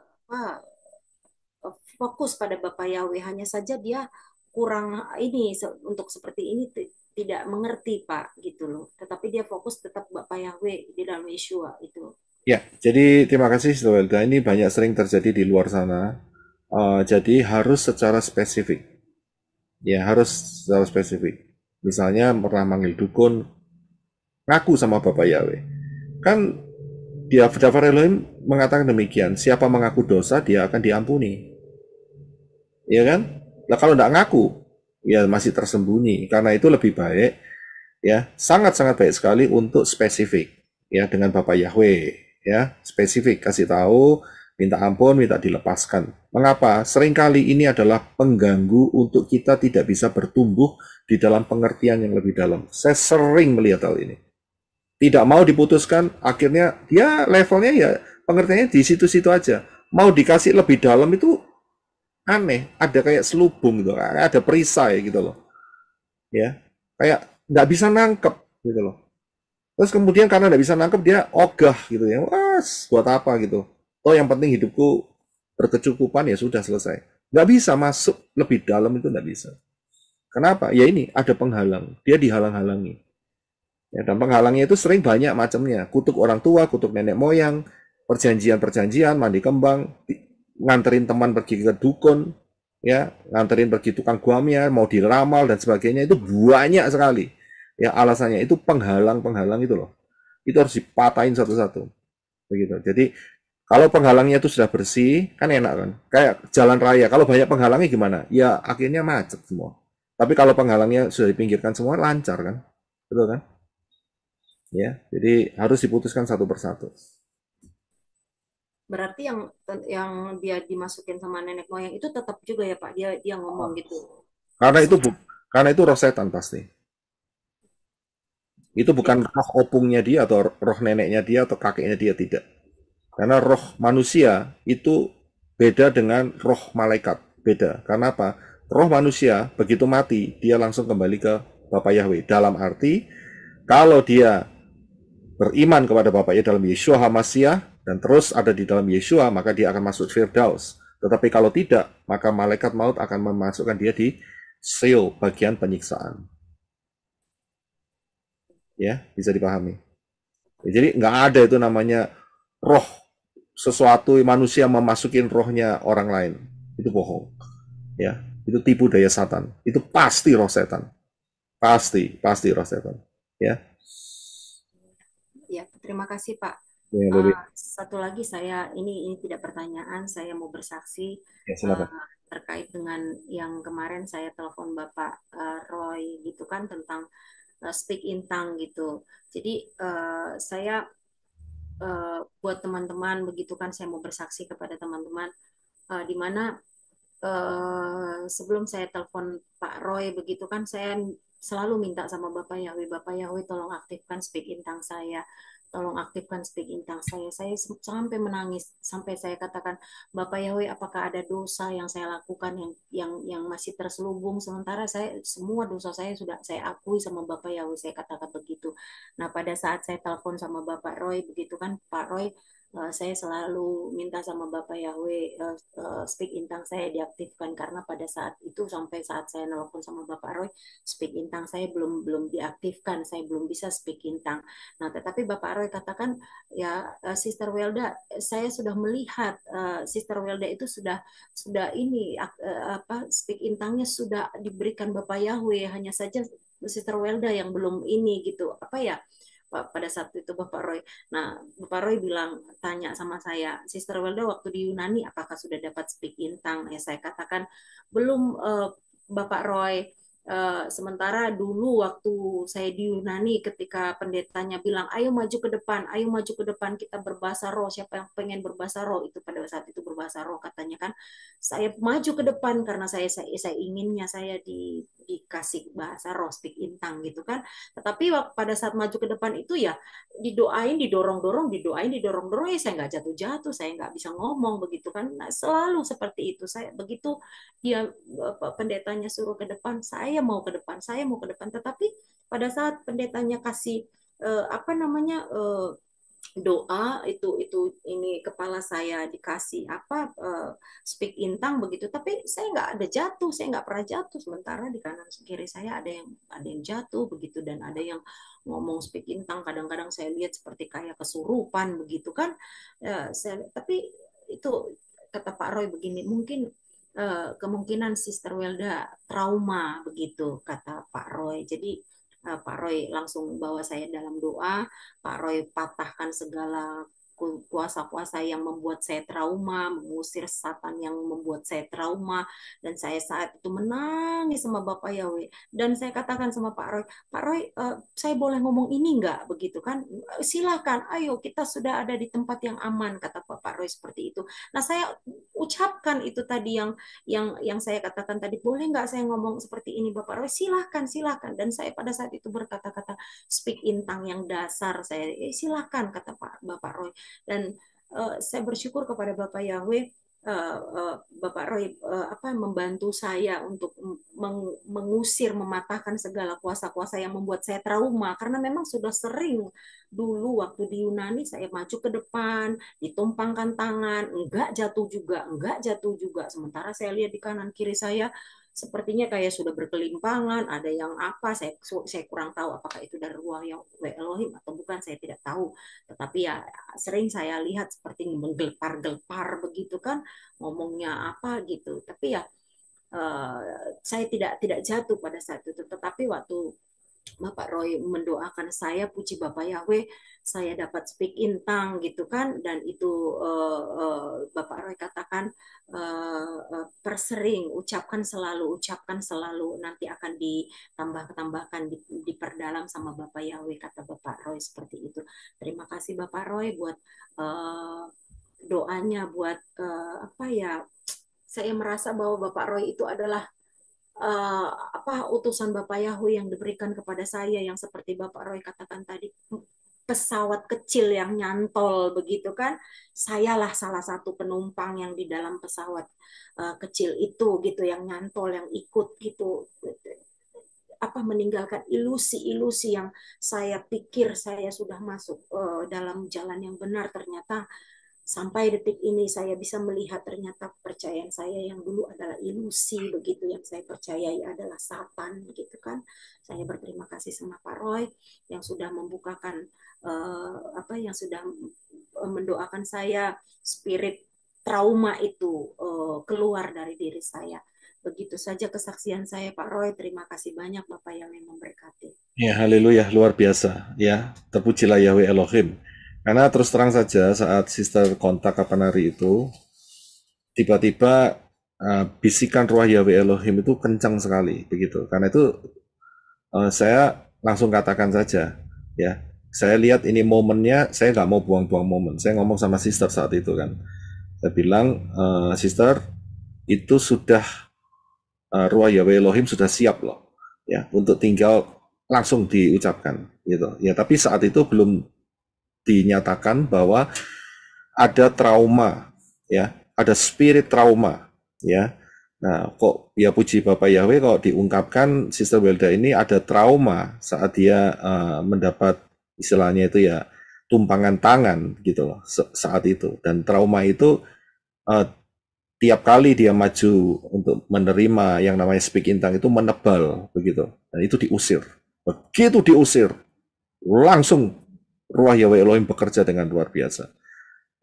fokus pada Bapak Yahweh. Hanya saja dia kurang ini untuk seperti ini tidak mengerti Pak gitu loh. Tetapi dia fokus tetap Bapak Yahweh di dalam Yeshua itu. Ya, jadi terima kasih Zelda. Ini banyak sering terjadi di luar sana. Uh, jadi harus secara spesifik. Ya harus secara spesifik. Misalnya pernah manggil dukun, ngaku sama Bapak Yahweh. Kan dia Dafar Elohim mengatakan demikian, siapa mengaku dosa dia akan diampuni. Ya kan? Nah kalau tidak ngaku, ya masih tersembunyi. Karena itu lebih baik, ya sangat-sangat baik sekali untuk spesifik, ya dengan Bapak Yahweh, ya spesifik kasih tahu, minta ampun, minta dilepaskan. Mengapa? Seringkali ini adalah pengganggu untuk kita tidak bisa bertumbuh di dalam pengertian yang lebih dalam. Saya sering melihat hal ini tidak mau diputuskan, akhirnya dia levelnya ya pengertiannya di situ-situ aja. Mau dikasih lebih dalam itu aneh, ada kayak selubung gitu, ada perisai gitu loh. Ya, kayak nggak bisa nangkep gitu loh. Terus kemudian karena nggak bisa nangkep dia ogah gitu ya, was buat apa gitu. Oh yang penting hidupku berkecukupan ya sudah selesai. Nggak bisa masuk lebih dalam itu nggak bisa. Kenapa? Ya ini ada penghalang, dia dihalang-halangi Ya, dan penghalangnya itu sering banyak macamnya. Kutuk orang tua, kutuk nenek moyang, perjanjian-perjanjian, mandi kembang, nganterin teman pergi ke dukun, ya, nganterin pergi tukang guamnya, mau diramal dan sebagainya itu banyak sekali. Ya, alasannya itu penghalang-penghalang itu loh. Itu harus dipatahin satu-satu. Begitu. Jadi kalau penghalangnya itu sudah bersih, kan enak kan? Kayak jalan raya, kalau banyak penghalangnya gimana? Ya akhirnya macet semua. Tapi kalau penghalangnya sudah dipinggirkan semua, lancar kan? Betul kan? ya jadi harus diputuskan satu persatu berarti yang yang dia dimasukin sama nenek moyang itu tetap juga ya pak dia dia ngomong gitu karena itu bu karena itu roh setan pasti itu bukan iya. roh opungnya dia atau roh neneknya dia atau kakeknya dia tidak karena roh manusia itu beda dengan roh malaikat beda karena apa roh manusia begitu mati dia langsung kembali ke Bapak Yahweh dalam arti kalau dia beriman kepada Bapaknya dalam Yeshua HaMasiah dan terus ada di dalam Yeshua, maka dia akan masuk Firdaus. Tetapi kalau tidak, maka malaikat maut akan memasukkan dia di Seol, bagian penyiksaan. Ya, bisa dipahami. Ya, jadi nggak ada itu namanya roh sesuatu manusia memasukin rohnya orang lain. Itu bohong. Ya, itu tipu daya setan. Itu pasti roh setan. Pasti, pasti roh setan. Ya, ya. Terima kasih Pak. Ya, uh, satu lagi saya ini ini tidak pertanyaan, saya mau bersaksi ya, uh, terkait dengan yang kemarin saya telepon Bapak uh, Roy gitu kan tentang uh, speak in tongue gitu. Jadi uh, saya uh, buat teman-teman begitu kan saya mau bersaksi kepada teman-teman uh, di mana uh, sebelum saya telepon Pak Roy begitu kan saya selalu minta sama Bapak Yahweh, Bapak Yahweh tolong aktifkan speak in saya, tolong aktifkan speak in saya. Saya sampai menangis, sampai saya katakan, Bapak Yahweh apakah ada dosa yang saya lakukan yang yang yang masih terselubung sementara saya semua dosa saya sudah saya akui sama Bapak Yahweh, saya katakan begitu. Nah, pada saat saya telepon sama Bapak Roy begitu kan, Pak Roy Eh, saya selalu minta sama Bapak Yahweh uh, uh, speak intang saya diaktifkan karena pada saat itu sampai saat saya nelpon sama Bapak Roy speak intang saya belum belum diaktifkan saya belum bisa speak intang. Nah, tetapi Bapak Roy katakan ya uh, Sister Welda saya sudah melihat uh, Sister Welda itu sudah sudah ini uh, apa speak intangnya sudah diberikan Bapak Yahweh hanya saja Sister Welda yang belum ini gitu. Apa ya? pada saat itu Bapak Roy. Nah, Bapak Roy bilang tanya sama saya, Sister Welda waktu di Yunani apakah sudah dapat speak in tongue? Ya saya katakan belum uh, Bapak Roy. Eh, sementara dulu waktu saya di Yunani ketika pendetanya bilang ayo maju ke depan, ayo maju ke depan kita berbahasa roh, siapa yang pengen berbahasa roh itu pada saat itu berbahasa roh katanya kan saya maju ke depan karena saya saya, saya inginnya saya di, dikasih bahasa roh speak intang gitu kan. Tetapi pada saat maju ke depan itu ya didoain, didorong-dorong, didoain, didorong-dorong ya saya nggak jatuh-jatuh, saya nggak bisa ngomong begitu kan. Nah, selalu seperti itu. Saya begitu dia pendetanya suruh ke depan saya saya mau ke depan, saya mau ke depan. Tetapi pada saat pendetanya kasih eh, apa namanya eh, doa itu itu ini kepala saya dikasih apa uh, speak intang begitu tapi saya nggak ada jatuh saya nggak pernah jatuh sementara di kanan kiri saya ada yang ada yang jatuh begitu dan ada yang ngomong speak intang kadang-kadang saya lihat seperti kayak kesurupan begitu kan uh, saya tapi itu kata Pak Roy begini mungkin Eh, kemungkinan Sister Welda trauma begitu kata Pak Roy. Jadi eh, Pak Roy langsung bawa saya dalam doa. Pak Roy patahkan segala kuasa-kuasa yang membuat saya trauma, mengusir setan yang membuat saya trauma, dan saya saat itu menangis sama Bapak Yahweh. Dan saya katakan sama Pak Roy, Pak Roy, eh, saya boleh ngomong ini enggak? Begitu kan? Eh, silahkan, ayo kita sudah ada di tempat yang aman, kata Pak Roy seperti itu. Nah saya ucapkan itu tadi yang yang yang saya katakan tadi, boleh enggak saya ngomong seperti ini Bapak Roy? Silahkan, silahkan. Dan saya pada saat itu berkata-kata speak intang yang dasar saya, eh, silahkan kata Pak Bapak Roy dan uh, saya bersyukur kepada Bapak Yahweh Uh, uh, Bapak Roy uh, apa membantu saya untuk meng mengusir mematahkan segala kuasa-kuasa yang membuat saya trauma karena memang sudah sering dulu waktu di Yunani saya maju ke depan ditumpangkan tangan enggak jatuh juga enggak jatuh juga sementara saya lihat di kanan kiri saya sepertinya kayak sudah berkelimpangan, ada yang apa, saya saya kurang tahu apakah itu dari ruang yang Elohim atau bukan, saya tidak tahu. Tetapi ya sering saya lihat seperti menggelepar-gelepar begitu kan, ngomongnya apa gitu. Tapi ya eh, saya tidak tidak jatuh pada saat itu, tetapi waktu Bapak Roy mendoakan saya puji Bapak Yahweh saya dapat speak in tongue gitu kan dan itu uh, uh, Bapak Roy katakan uh, uh, persering ucapkan selalu ucapkan selalu nanti akan ditambah-tambahkan di, diperdalam sama Bapak Yahweh kata Bapak Roy seperti itu terima kasih Bapak Roy buat uh, doanya buat uh, apa ya saya merasa bahwa Bapak Roy itu adalah uh, apa utusan Bapak Yahu yang diberikan kepada saya yang seperti Bapak Roy katakan tadi pesawat kecil yang nyantol begitu kan sayalah salah satu penumpang yang di dalam pesawat uh, kecil itu gitu yang nyantol yang ikut gitu apa meninggalkan ilusi-ilusi yang saya pikir saya sudah masuk uh, dalam jalan yang benar ternyata sampai detik ini saya bisa melihat ternyata percayaan saya yang dulu adalah ilusi begitu yang saya percayai adalah satan gitu kan saya berterima kasih sama Pak Roy yang sudah membukakan uh, apa yang sudah eh, mendoakan saya spirit trauma itu uh, keluar dari diri saya begitu saja kesaksian saya Pak Roy terima kasih banyak Bapak yang memberkati ya haleluya luar biasa ya terpujilah Yahweh Elohim karena terus terang saja saat sister kontak Kapanari itu tiba-tiba uh, bisikan ruah Yahweh Elohim itu kencang sekali begitu. Karena itu uh, saya langsung katakan saja ya. Saya lihat ini momennya, saya nggak mau buang-buang momen. Saya ngomong sama sister saat itu kan. Saya bilang, uh, sister itu sudah uh, ruah Yahweh Elohim sudah siap loh ya untuk tinggal langsung diucapkan gitu. Ya tapi saat itu belum dinyatakan bahwa ada trauma ya, ada spirit trauma ya. Nah, kok ya puji Bapak Yahweh kok diungkapkan Sister Welda ini ada trauma saat dia uh, mendapat istilahnya itu ya tumpangan tangan gitu loh saat itu dan trauma itu uh, tiap kali dia maju untuk menerima yang namanya speak intang itu menebal begitu dan itu diusir begitu diusir langsung Ruah Yahweh Elohim bekerja dengan luar biasa.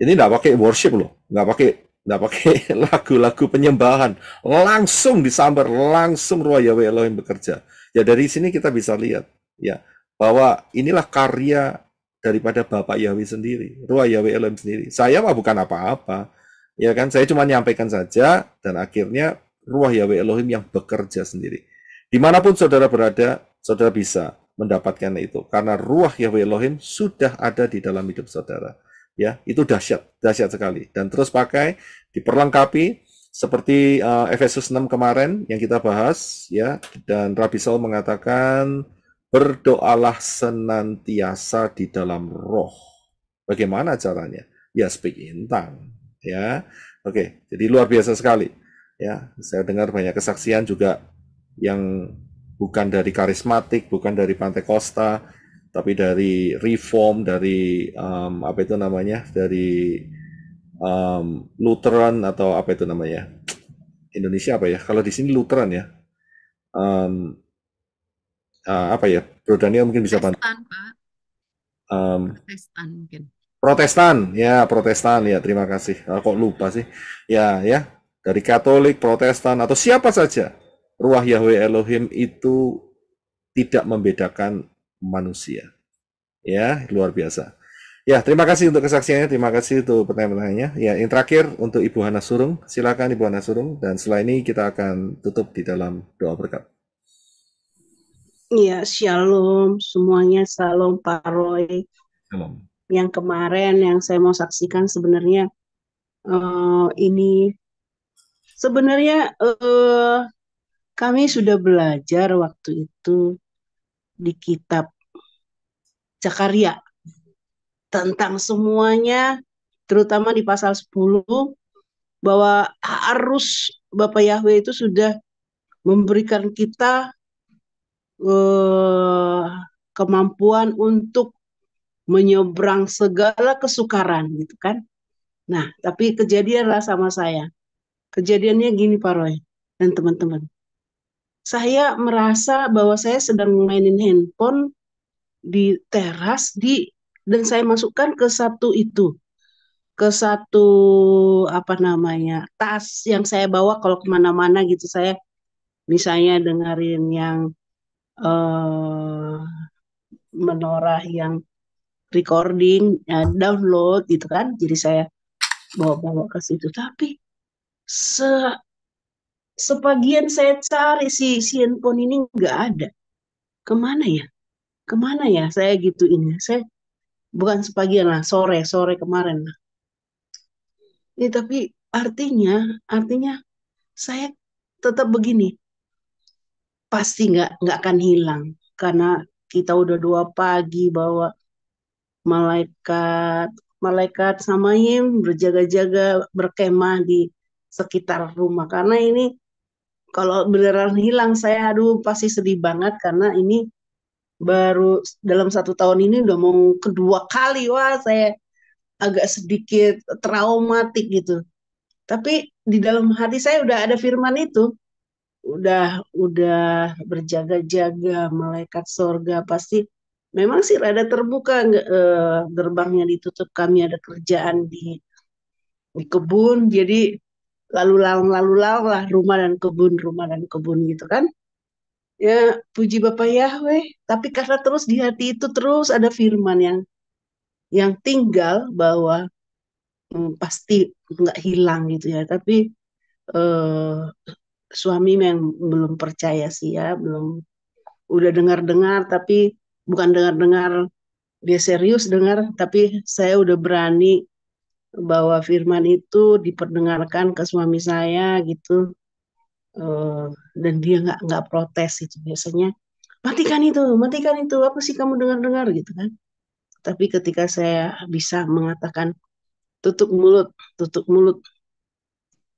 Ini nggak pakai worship loh, nggak pakai nggak pakai lagu-lagu penyembahan, langsung disambar, langsung Ruah Yahweh Elohim bekerja. Ya dari sini kita bisa lihat ya bahwa inilah karya daripada Bapak Yahweh sendiri, Ruah Yahweh Elohim sendiri. Saya mah bukan apa-apa, ya kan? Saya cuma nyampaikan saja dan akhirnya Ruah Yahweh Elohim yang bekerja sendiri. Dimanapun saudara berada, saudara bisa mendapatkan itu karena ruah Yahweh Elohim sudah ada di dalam hidup saudara ya itu dahsyat dahsyat sekali dan terus pakai diperlengkapi seperti uh, Efesus 6 kemarin yang kita bahas ya dan Rabi Saul mengatakan berdoalah senantiasa di dalam roh bagaimana caranya ya speak in tongue ya oke jadi luar biasa sekali ya saya dengar banyak kesaksian juga yang bukan dari karismatik, bukan dari Pantai Costa, tapi dari reform, dari um, apa itu namanya, dari um, Lutheran atau apa itu namanya, Indonesia apa ya? Kalau di sini Lutheran ya, um, uh, apa ya? Bro Daniel mungkin bisa bantu. Protestan, Um, Protestan mungkin. Protestan, ya Protestan ya. Terima kasih. kok lupa sih? Ya, ya dari Katolik, Protestan atau siapa saja Ruah Yahweh Elohim itu tidak membedakan manusia. Ya, luar biasa. Ya, terima kasih untuk kesaksiannya, terima kasih untuk pertanyaan-pertanyaannya. Ya, yang terakhir untuk Ibu Hana Surung, silakan Ibu Hana Surung dan setelah ini kita akan tutup di dalam doa berkat. ya shalom semuanya, shalom Pak Roy. Shalom. Yang kemarin yang saya mau saksikan sebenarnya uh, ini sebenarnya uh, kami sudah belajar waktu itu di kitab Zakaria tentang semuanya terutama di pasal 10 bahwa arus Bapak Yahweh itu sudah memberikan kita eh, kemampuan untuk menyeberang segala kesukaran gitu kan. Nah, tapi kejadianlah sama saya. Kejadiannya gini Pak Roy dan teman-teman saya merasa bahwa saya sedang mainin handphone di teras di dan saya masukkan ke satu itu ke satu apa namanya tas yang saya bawa kalau kemana-mana gitu saya misalnya dengerin yang uh, menorah yang recording ya, download gitu kan jadi saya bawa-bawa ke situ tapi se sebagian saya cari si, handphone ini nggak ada. Kemana ya? Kemana ya? Saya gitu ini. Ya. Saya bukan sebagian lah, sore sore kemarin lah. Ya, tapi artinya, artinya saya tetap begini. Pasti nggak nggak akan hilang karena kita udah dua pagi bawa malaikat malaikat samaim berjaga-jaga berkemah di sekitar rumah karena ini kalau beneran hilang saya aduh pasti sedih banget karena ini baru dalam satu tahun ini udah mau kedua kali wah saya agak sedikit traumatik gitu tapi di dalam hati saya udah ada firman itu udah udah berjaga-jaga malaikat sorga pasti memang sih rada terbuka eh, gerbangnya ditutup kami ada kerjaan di di kebun jadi lalu lalang lalu lalang lah rumah dan kebun rumah dan kebun gitu kan ya puji Bapak Yahweh tapi karena terus di hati itu terus ada firman yang yang tinggal bahwa hmm, pasti nggak hilang gitu ya tapi eh, suami yang belum percaya sih ya belum udah dengar-dengar tapi bukan dengar-dengar dia serius dengar tapi saya udah berani bahwa firman itu diperdengarkan ke suami saya gitu uh, dan dia nggak nggak protes itu biasanya matikan itu matikan itu apa sih kamu dengar dengar gitu kan tapi ketika saya bisa mengatakan tutup mulut tutup mulut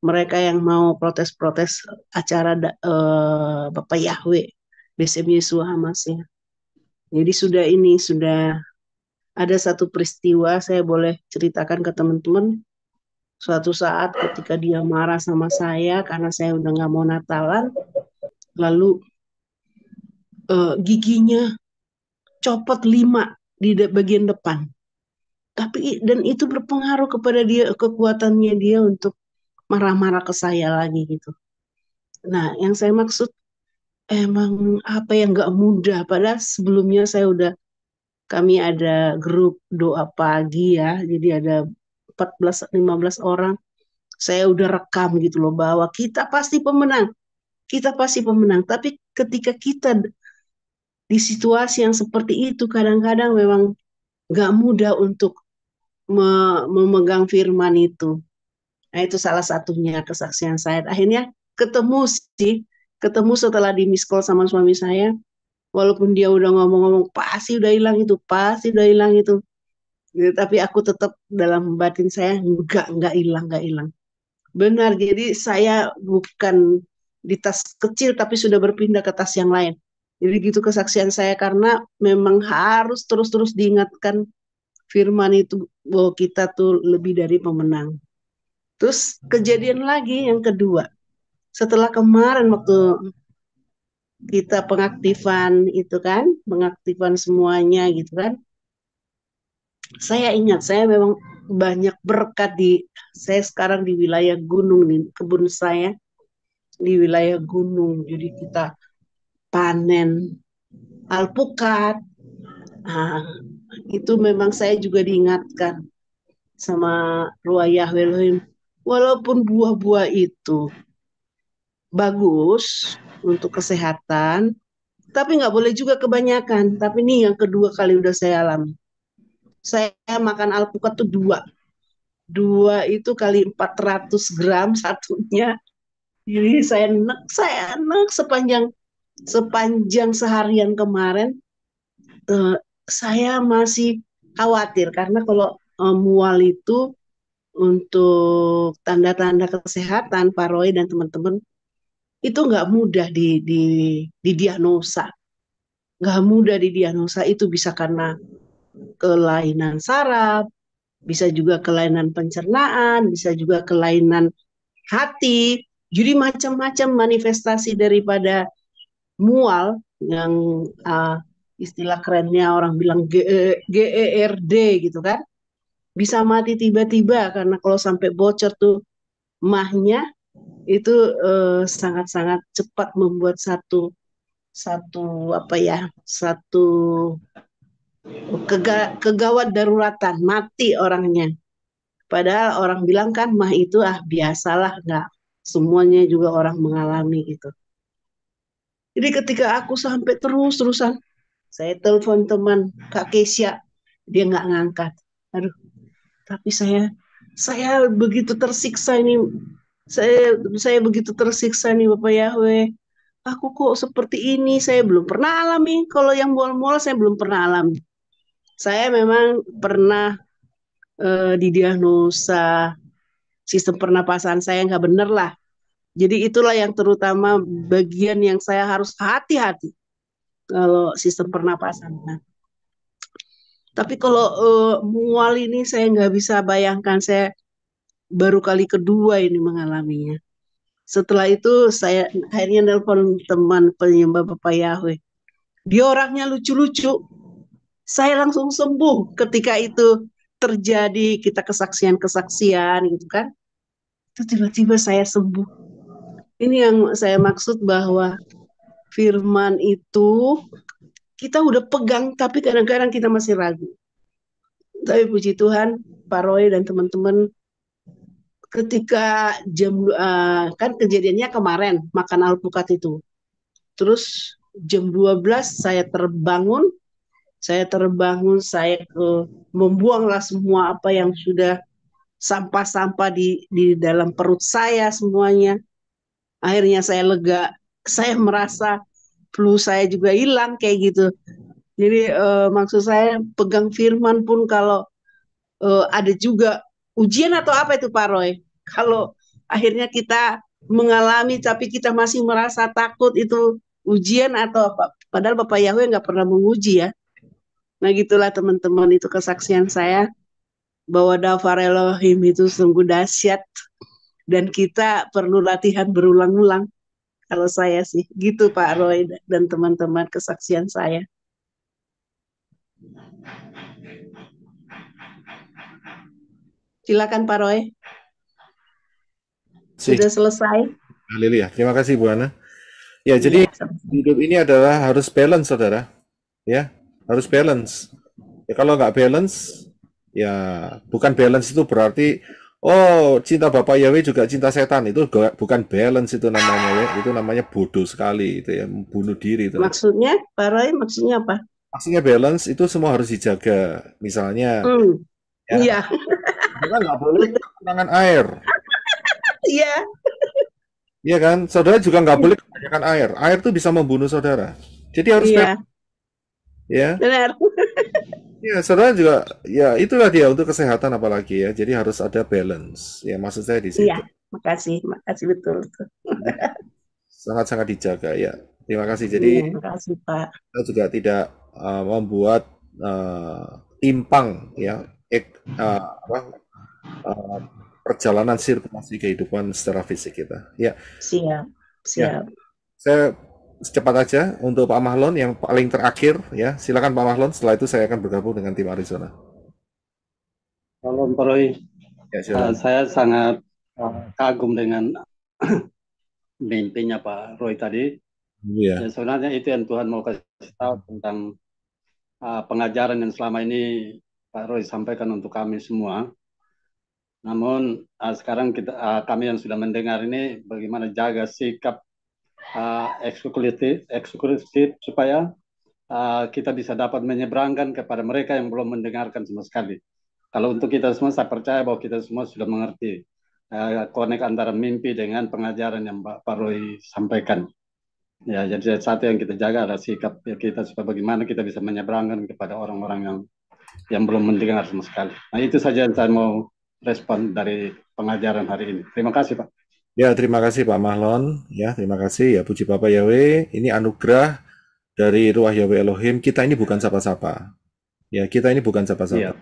mereka yang mau protes-protes acara uh, Bapak Yahweh BCM Yesua ya jadi sudah ini sudah ada satu peristiwa saya boleh ceritakan ke teman-teman. Suatu saat ketika dia marah sama saya karena saya udah nggak mau Natalan, lalu uh, giginya copot lima di de bagian depan. Tapi dan itu berpengaruh kepada dia kekuatannya dia untuk marah-marah ke saya lagi gitu. Nah, yang saya maksud emang apa yang nggak mudah. Padahal sebelumnya saya udah kami ada grup doa pagi ya, jadi ada 14 15 orang. Saya udah rekam gitu loh bahwa kita pasti pemenang. Kita pasti pemenang, tapi ketika kita di situasi yang seperti itu kadang-kadang memang gak mudah untuk me memegang firman itu. Nah, itu salah satunya kesaksian saya. Akhirnya ketemu sih, ketemu setelah di miss call sama suami saya walaupun dia udah ngomong-ngomong pasti udah hilang itu pasti udah hilang itu ya, tapi aku tetap dalam batin saya enggak enggak hilang enggak hilang benar jadi saya bukan di tas kecil tapi sudah berpindah ke tas yang lain jadi gitu kesaksian saya karena memang harus terus-terus diingatkan firman itu bahwa kita tuh lebih dari pemenang Terus kejadian lagi yang kedua. Setelah kemarin waktu kita pengaktifan itu kan, pengaktifan semuanya gitu kan. Saya ingat, saya memang banyak berkat di saya sekarang di wilayah gunung nih, kebun saya di wilayah gunung. Jadi kita panen alpukat. Nah, itu memang saya juga diingatkan sama Ruayah Elohim. Walaupun buah-buah itu bagus untuk kesehatan, tapi nggak boleh juga kebanyakan. Tapi ini yang kedua kali udah saya alami. Saya makan alpukat tuh dua. Dua itu kali 400 gram satunya. Jadi saya enak, saya enak sepanjang sepanjang seharian kemarin uh, saya masih khawatir karena kalau uh, mual itu untuk tanda-tanda kesehatan Pak Roy dan teman-teman itu nggak mudah di, di, didiagnosa. Nggak mudah didiagnosa itu bisa karena kelainan saraf, bisa juga kelainan pencernaan, bisa juga kelainan hati. Jadi macam-macam manifestasi daripada mual yang uh, istilah kerennya orang bilang GERD e gitu kan. Bisa mati tiba-tiba karena kalau sampai bocor tuh mahnya itu eh, sangat-sangat eh, cepat membuat satu satu apa ya satu kega, kegawat daruratan mati orangnya padahal orang bilang kan mah itu ah biasalah nggak semuanya juga orang mengalami gitu jadi ketika aku sampai terus terusan saya telepon teman kak Kesia dia nggak ngangkat aduh tapi saya saya begitu tersiksa ini saya saya begitu tersiksa nih Bapak Yahweh aku kok seperti ini saya belum pernah alami kalau yang mual-mual saya belum pernah alami saya memang pernah uh, didiagnosa sistem pernapasan saya nggak bener lah jadi itulah yang terutama bagian yang saya harus hati-hati kalau sistem pernapasan nah, tapi kalau uh, mual ini saya nggak bisa bayangkan saya baru kali kedua ini mengalaminya. Setelah itu saya akhirnya nelpon teman penyembah Bapak Yahweh. Dia orangnya lucu-lucu. Saya langsung sembuh ketika itu terjadi kita kesaksian-kesaksian gitu kan. Itu tiba-tiba saya sembuh. Ini yang saya maksud bahwa firman itu kita udah pegang tapi kadang-kadang kita masih ragu. Tapi puji Tuhan, Pak Roy dan teman-teman ketika jam uh, kan kejadiannya kemarin makan alpukat itu. Terus jam 12 saya terbangun, saya terbangun, saya ke eh, membuanglah semua apa yang sudah sampah-sampah di di dalam perut saya semuanya. Akhirnya saya lega. Saya merasa flu saya juga hilang kayak gitu. Jadi uh, maksud saya pegang firman pun kalau uh, ada juga ujian atau apa itu Pak Roy? Kalau akhirnya kita mengalami tapi kita masih merasa takut itu ujian atau apa? Padahal Bapak Yahweh nggak pernah menguji ya. Nah gitulah teman-teman itu kesaksian saya bahwa Dafar Elohim itu sungguh dahsyat dan kita perlu latihan berulang-ulang kalau saya sih gitu Pak Roy dan teman-teman kesaksian saya. Silakan Pak Roy. Si. Sudah selesai. Haleluya. Terima kasih Bu Ana. Ya, iya, jadi ya, hidup ini adalah harus balance, saudara. Ya, harus balance. Ya, kalau nggak balance, ya bukan balance itu berarti oh cinta Bapak Yahweh juga cinta setan itu bukan balance itu namanya ya. Itu namanya bodoh sekali itu ya, membunuh diri itu. Maksudnya, Pak Roy, maksudnya apa? Maksudnya balance itu semua harus dijaga. Misalnya, hmm. ya, iya. Kita nggak boleh kekurangan air. Iya. Iya kan, saudara juga nggak boleh kebanyakan air. Air tuh bisa membunuh saudara. Jadi harus yeah. Ya. Iya. Benar. Ya, saudara juga ya itulah dia untuk kesehatan apalagi ya. Jadi harus ada balance. Ya, maksud saya di iya, situ. Iya, makasih, makasih betul. Sangat-sangat dijaga ya. Terima kasih. Jadi, ya, terima kasih, Pak. Kita juga tidak uh, membuat uh, timpang ya ek, uh, apa, Eh, perjalanan sirkulasi kehidupan secara fisik kita. Ya. Siap, ya. siap. Ya. Saya cepat aja untuk Pak Mahlon yang paling terakhir ya. Silakan Pak Mahlon, setelah itu saya akan bergabung dengan tim Arizona. Mahlon Pak Roy. Ya, uh, saya sangat eh, kagum dengan mimpinya Pak Roy tadi. Iya. Ya, sebenarnya itu yang Tuhan mau kasih tahu tentang uh, pengajaran yang selama ini Pak Roy sampaikan untuk kami semua. Namun uh, sekarang kita uh, kami yang sudah mendengar ini bagaimana jaga sikap uh, eksekutif supaya uh, kita bisa dapat menyeberangkan kepada mereka yang belum mendengarkan sama sekali. Kalau untuk kita semua saya percaya bahwa kita semua sudah mengerti uh, antara mimpi dengan pengajaran yang Pak Roy sampaikan. Ya, jadi satu yang kita jaga adalah sikap kita supaya bagaimana kita bisa menyeberangkan kepada orang-orang yang yang belum mendengar sama sekali. Nah, itu saja yang saya mau respon dari pengajaran hari ini. Terima kasih Pak. Ya, terima kasih Pak Mahlon. Ya, terima kasih ya puji Bapak Yahweh. Ini anugerah dari Ruah Yahweh Elohim. Kita ini bukan siapa siapa Ya, kita ini bukan siapa siapa Ya.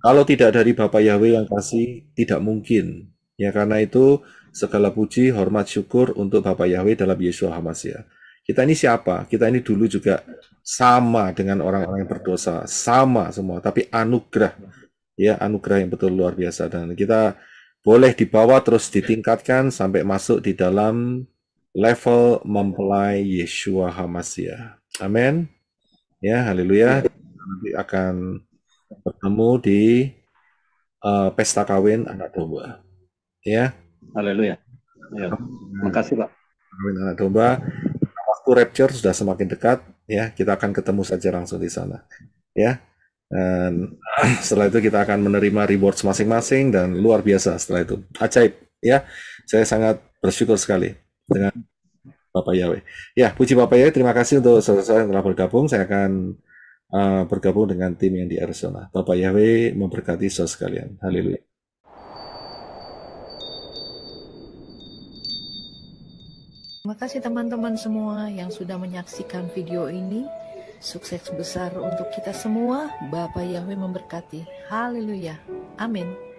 Kalau tidak dari Bapak Yahweh yang kasih, tidak mungkin. Ya, karena itu segala puji, hormat, syukur untuk Bapak Yahweh dalam Yesus Hamasya. Kita ini siapa? Kita ini dulu juga sama dengan orang-orang yang berdosa, sama semua, tapi anugerah ya anugerah yang betul luar biasa dan kita boleh dibawa terus ditingkatkan sampai masuk di dalam level mempelai Yeshua Hamasya. Amin. Ya, haleluya. Nanti akan bertemu di uh, pesta kawin anak domba. Ya. Haleluya. Ya. Terima Pak. Kawin anak domba. Waktu rapture sudah semakin dekat, ya. Kita akan ketemu saja langsung di sana. Ya. Dan setelah itu kita akan menerima rewards masing-masing dan luar biasa setelah itu. Ajaib ya. Saya sangat bersyukur sekali dengan Bapak Yahweh. Ya, puji Bapak Yahweh. Terima kasih untuk saudara-saudara yang telah bergabung. Saya akan uh, bergabung dengan tim yang di Arizona. Bapak Yahweh memberkati saudara sekalian. Haleluya. Terima kasih teman-teman semua yang sudah menyaksikan video ini. Sukses besar untuk kita semua. Bapak Yahweh memberkati. Haleluya. Amin.